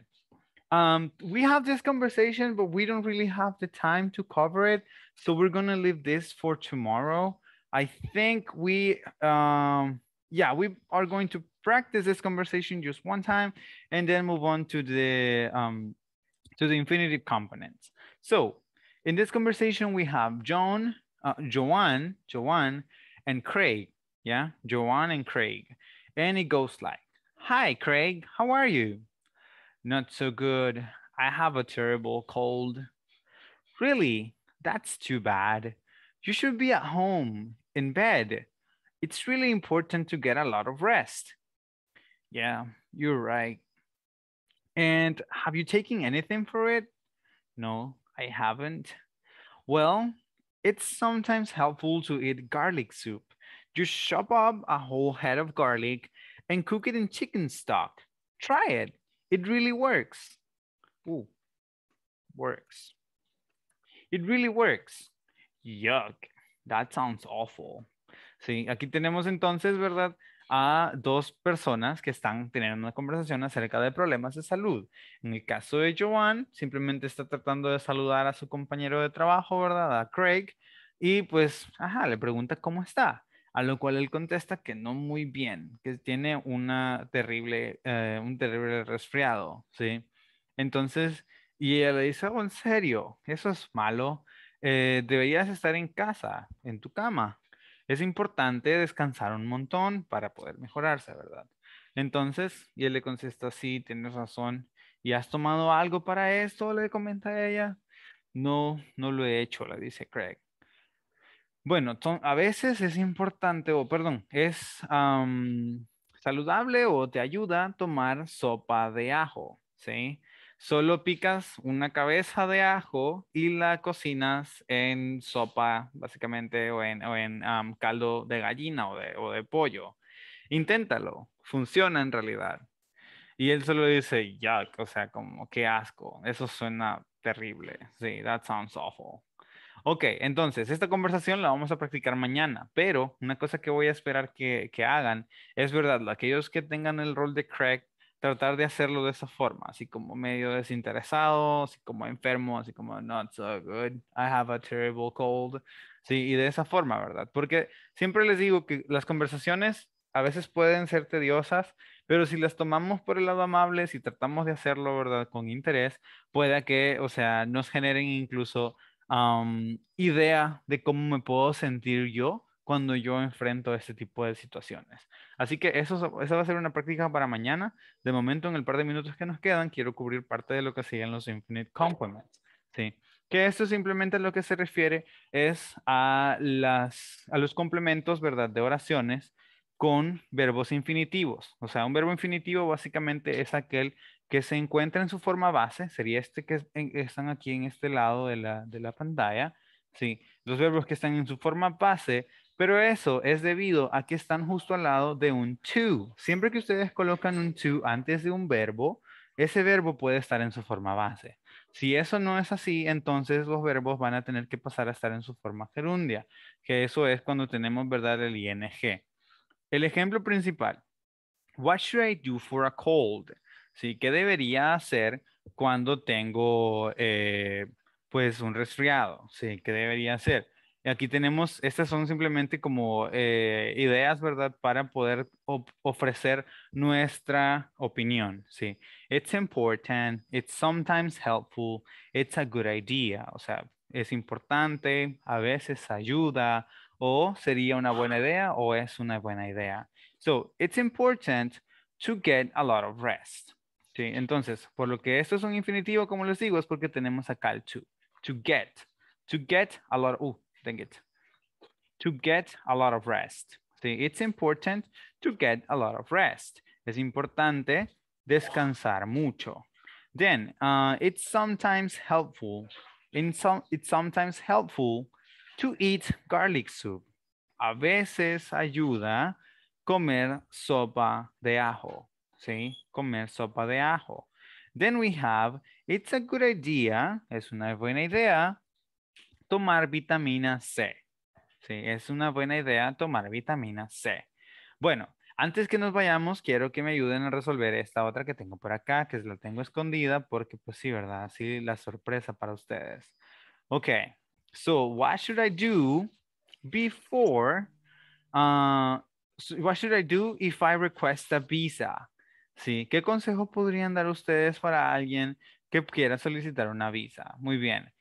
Um, we have this conversation, but we don't really have the time to cover it. So we're going to leave this for tomorrow. I think we, um, yeah, we are going to practice this conversation just one time and then move on to the, um, to the infinitive components. So in this conversation, we have John, uh, Joanne, Joanne, and Craig. Yeah, Joanne and Craig. And it goes like, Hi, Craig, how are you? Not so good. I have a terrible cold. Really? That's too bad. You should be at home in bed. It's really important to get a lot of rest. Yeah, you're right. And have you taken anything for it? No, I haven't. Well, it's sometimes helpful to eat garlic soup. Just chop up a whole head of garlic and cook it in chicken stock. Try it. It really works. Ooh, works. It really works. Yuck, that sounds awful. Sí, aquí tenemos entonces, ¿verdad? a dos personas que están teniendo una conversación acerca de problemas de salud. En el caso de Joan, simplemente está tratando de saludar a su compañero de trabajo, ¿verdad? A Craig. Y pues, ajá, le pregunta cómo está. A lo cual él contesta que no muy bien, que tiene una terrible, eh, un terrible resfriado, ¿sí? Entonces, y ella le dice, oh, en serio, eso es malo. Eh, deberías estar en casa, en tu cama es importante descansar un montón para poder mejorarse, ¿verdad? Entonces, y él le contesta, sí, tienes razón. ¿Y has tomado algo para esto? Le comenta ella. No, no lo he hecho, le dice Craig. Bueno, a veces es importante, o perdón, es saludable o te ayuda a tomar sopa de ajo, ¿sí? Solo picas una cabeza de ajo y la cocinas en sopa, básicamente, o en, caldo de gallina o de, pollo. Inténtalo, funciona en realidad. Y él solo dice, ya, o sea, como, qué asco, eso suena terrible. Sí, that sounds awful. Ok, entonces, esta conversación la vamos a practicar mañana, pero una cosa que voy a esperar que, que hagan es verdad, aquellos que tengan el rol de Craig tratar de hacerlo de esa forma, así como medio desinteresado, así como enfermo, así como not so good, I have a terrible cold, sí, y de esa forma, ¿verdad? Porque siempre les digo que las conversaciones a veces pueden ser tediosas, pero si las tomamos por el lado amable, si tratamos de hacerlo, ¿verdad? Con interés, pueda que, o sea, nos generen incluso idea de cómo me puedo sentir yo cuando yo enfrento este tipo de situaciones. Así que eso, esa va a ser una práctica para mañana. De momento, en el par de minutos que nos quedan, quiero cubrir parte de lo que siguen los infinite complements. ¿sí? Que esto simplemente lo que se refiere es a, las, a los complementos ¿verdad? de oraciones con verbos infinitivos. O sea, un verbo infinitivo básicamente es aquel que se encuentra en su forma base, sería este que están aquí en este lado de la, de la pantalla. ¿sí? Los verbos que están en su forma base pero eso es debido a que están justo al lado de un to. Siempre que ustedes colocan un to antes de un verbo, ese verbo puede estar en su forma base. Si eso no es así, entonces los verbos van a tener que pasar a estar en su forma gerundia, que eso es cuando tenemos, ¿verdad?, el ing. El ejemplo principal. What should I do for a cold? ¿Sí? ¿Qué debería hacer cuando tengo, eh, pues, un resfriado? ¿Sí? ¿Qué debería hacer? Aquí tenemos, estas son simplemente como eh, ideas, ¿verdad? Para poder ofrecer nuestra opinión, ¿sí? It's important, it's sometimes helpful, it's a good idea, o sea, es importante, a veces ayuda, o sería una buena idea, o es una buena idea. So, it's important to get a lot of rest. ¿Sí? Entonces, por lo que esto es un infinitivo, como les digo, es porque tenemos acá el to. To get. To get a lot. Of, uh, dang it, to get a lot of rest. It's important to get a lot of rest. Es importante descansar mucho. Then uh, it's sometimes helpful. In some, it's sometimes helpful to eat garlic soup. A veces ayuda comer sopa de ajo. ¿Sí? Comer sopa de ajo. Then we have, it's a good idea, es una buena idea, tomar vitamina C. Sí, es una buena idea tomar vitamina C. Bueno, antes que nos vayamos, quiero que me ayuden a resolver esta otra que tengo por acá, que la tengo escondida, porque pues sí, ¿verdad? Sí, la sorpresa para ustedes. Ok, so what should I do before, ah, what should I do if I request a visa? Sí, ¿qué consejo podrían dar ustedes para alguien que quiera solicitar una visa? Muy bien.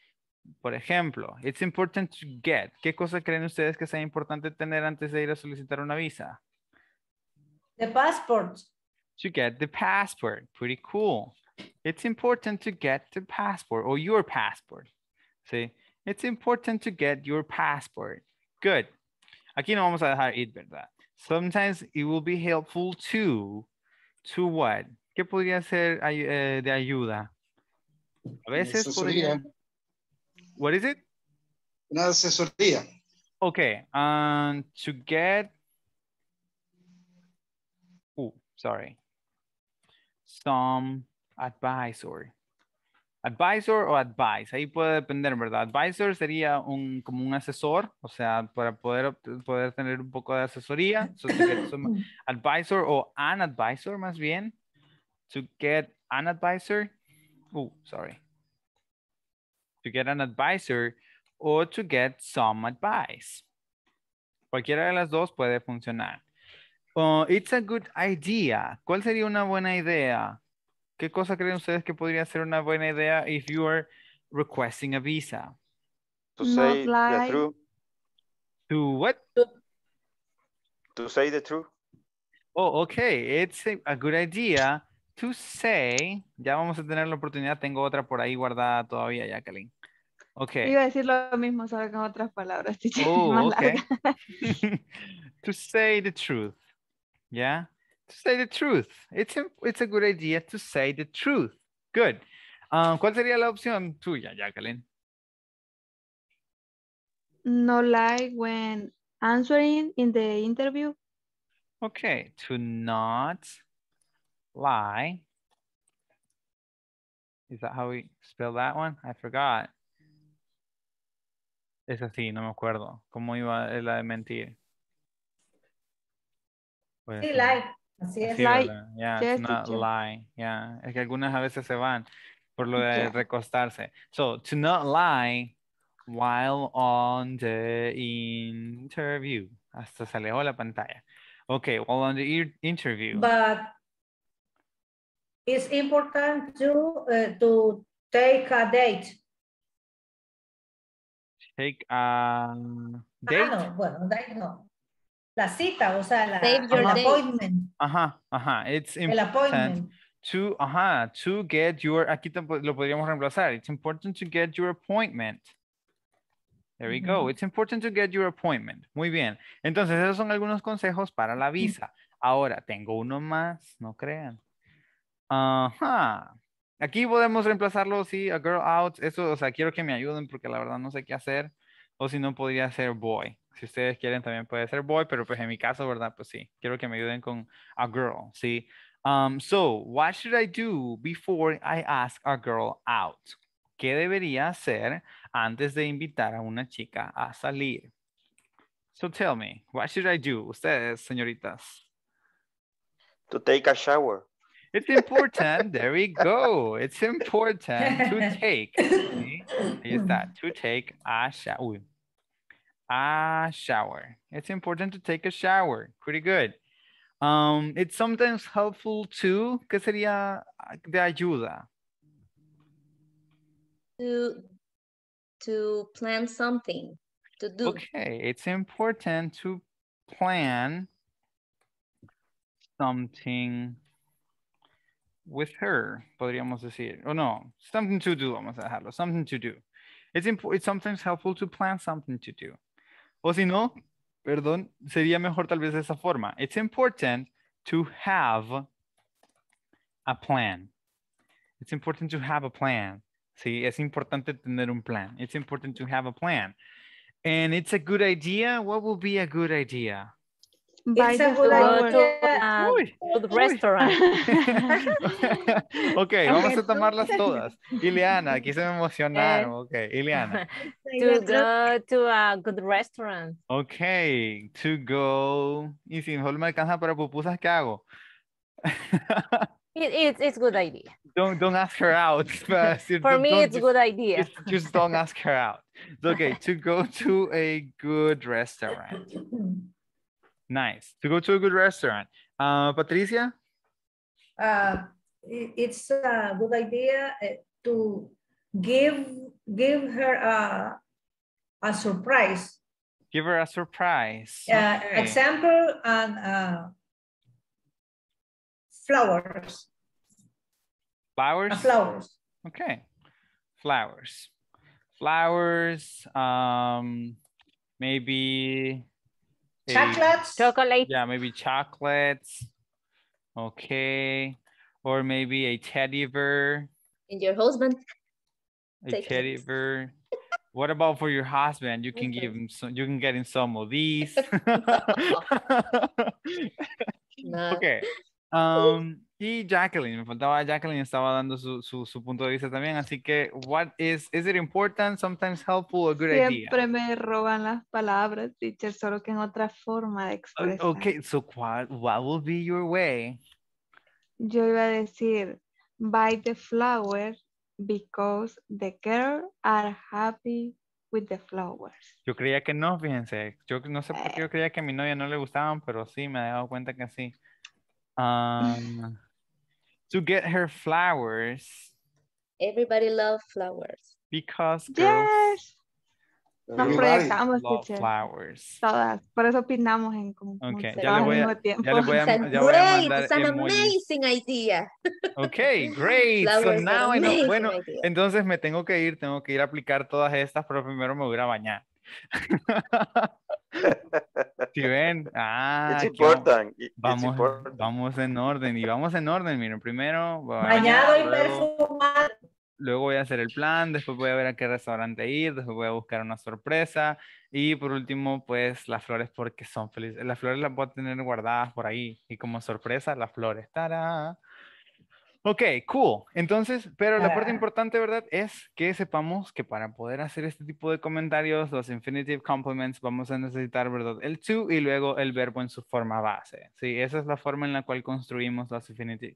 Por ejemplo, it's important to get. ¿Qué cosa creen ustedes que sea importante tener antes de ir a solicitar una visa? The passport. To get the passport. Pretty cool. It's important to get the passport or your passport. ¿Sí? It's important to get your passport. Good. Aquí no vamos a dejar it, ¿verdad? Sometimes it will be helpful to. To what? ¿Qué podría ser eh, de ayuda? A veces podría... What is it? Una asesoría. Okay, and um, to get, oh, sorry, some advisor. Advisor o advice, ahí puede depender, ¿verdad? Advisor sería un, como un asesor, o sea, para poder, poder tener un poco de asesoría. So advisor o an advisor más bien. To get an advisor. Oh, sorry to get an advisor or to get some advice. Cualquiera de las dos puede funcionar. Oh, it's a good idea. ¿Cuál sería una buena idea? ¿Qué cosa creen ustedes que podría ser una buena idea if you are requesting a visa? To say the truth. To what? To... say the truth. Oh, okay. It's a good idea to say, ya vamos a tener la oportunidad, tengo otra por ahí guardada todavía, Jacqueline. Okay. Iba a decir lo mismo, solo con otras palabras. Oh, to say the truth. Yeah. To say the truth. It's a, good idea to say the truth. Good. Ah, ¿Cuál sería la opción tuya, Jacqueline? No lie when answering in the interview. Okay. To not lie. Is that how we spell that one? I forgot. Es así, no me acuerdo. ¿Cómo iba la de mentir? Pues, sí, lie. Así es. Lie. Yeah, it's not teacher. lie. Yeah. Es que algunas a veces se van por lo de yeah. recostarse. So, to not lie while on the interview. Hasta se alejó la pantalla. Okay, while on the interview. But it's important eh, to to take a date. Take a date. Ah, bueno, date no. La cita, o sea, la appointment. Ajá, ajá. It's important. appointment. To, ajá, to get your, aquí lo podríamos reemplazar. It's important to get your appointment. There we go. It's important to get your appointment. Muy bien. Entonces, esos son algunos consejos para la visa. Ahora, tengo uno más, no crean. Ajá. Aquí podemos reemplazarlo, sí, a girl out. Eso, o sea, quiero que me ayuden porque la verdad no sé qué hacer. O si no, podría ser boy. Si ustedes quieren, también puede ser boy, pero pues en mi caso, ¿verdad? Pues sí, quiero que me ayuden con a girl, ¿sí? Um, so, what should I do before I ask a girl out? ¿Qué debería hacer antes de invitar a una chica a salir? So tell me, what should I do? Ustedes, señoritas. To take a shower. It's important. there we go. It's important to take. Is that to take a shower? A shower. It's important to take a shower. Pretty good. Um, it's sometimes helpful too. ¿Qué sería de ayuda? To to plan something to do. Okay, it's important to plan something with her, podríamos decir. Oh no, something to do, vamos a dejarlo, something to do. It's, it's sometimes helpful to plan something to do. O si no, perdón, sería mejor tal vez de esa forma. It's important to have a plan. It's important to have a plan. Sí, es importante tener un plan. It's important to have a plan. And it's a good idea. What will be a good idea? By a good idea a ah, good restaurant. ok, vamos a tomarlas todas. Ileana, aquí se me emocionaron. Ok, Ileana. To go to a good restaurant. Ok, to go. Y si mejor me alcanza para pupusas, ¿qué hago? It, it, it's a good idea. Don't don't ask her out. For me, it's a good idea. Just, just don't ask her out. It's okay to go to a good restaurant. Nice. To go to a good restaurant. Uh, Patricia? Uh, it's a good idea uh, to give give her a, a surprise. Give her a surprise. Uh, okay. Example, and uh, flowers. Flowers? flowers. Okay. Flowers. Flowers, um, maybe Chocolates. Chocolate. Yeah, maybe chocolates. Okay. Or maybe a teddy bear. And your husband. A Take teddy it. bear. What about for your husband? You can okay. give him some, you can get him some of these. no. Okay. Um, y Jacqueline, me faltaba Jacqueline, estaba dando su, su, punto de vista también, así que, what is, is it important, sometimes helpful, a good Siempre idea? Siempre me roban las palabras, teacher, solo que en otra forma de expresar. Ok, so what, what will be your way? Yo iba a decir, buy the flower because the girls are happy with the flowers. Yo creía que no, fíjense. Yo no sé por qué yo eh. creía que a mi novia no le gustaban, pero sí, me he dado cuenta que sí. Um, to get her flowers. Everybody love flowers. Because girls yes. Nos proyectamos, flowers. Todas. Por eso opinamos en como okay. ya le voy a, ya le voy a, ya voy a mandar It's an amazing idea. Ok, great. so now I bueno, entonces me tengo que ir, tengo que ir a aplicar todas estas, pero primero me voy a bañar. Si ven, ah, vamos, vamos en orden y vamos en orden. Miren, primero bañado y perfumado. Luego voy a hacer el plan, después voy a ver a qué restaurante ir, después voy a buscar una sorpresa y por último, pues las flores porque son felices. Las flores las voy a tener guardadas por ahí y como sorpresa, las flores. ¡Tarán! Ok, cool. Entonces, pero la parte importante, ¿verdad? Es que sepamos que para poder hacer este tipo de comentarios, los infinitive complements, vamos a necesitar, ¿verdad? El to y luego el verbo en su forma base. Sí, esa es la forma en la cual construimos los infinitive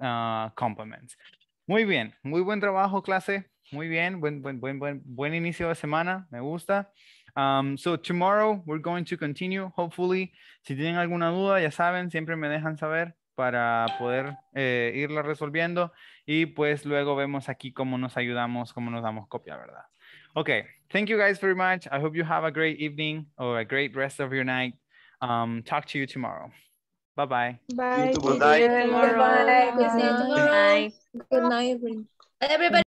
ah, complements. Muy bien, muy buen trabajo, clase. Muy bien, buen, buen, buen, buen, buen inicio de semana. Me gusta. Um, so tomorrow we're going to continue, hopefully. Si tienen alguna duda, ya saben, siempre me dejan saber para poder eh, irla resolviendo y pues luego vemos aquí cómo nos ayudamos, cómo nos damos copia, ¿verdad? Okay, thank you guys very much. I hope you have a great evening or a great rest of your night. Um, talk to you tomorrow. Bye-bye. Bye. -bye. Bye. Good night. Good Good night. Everybody.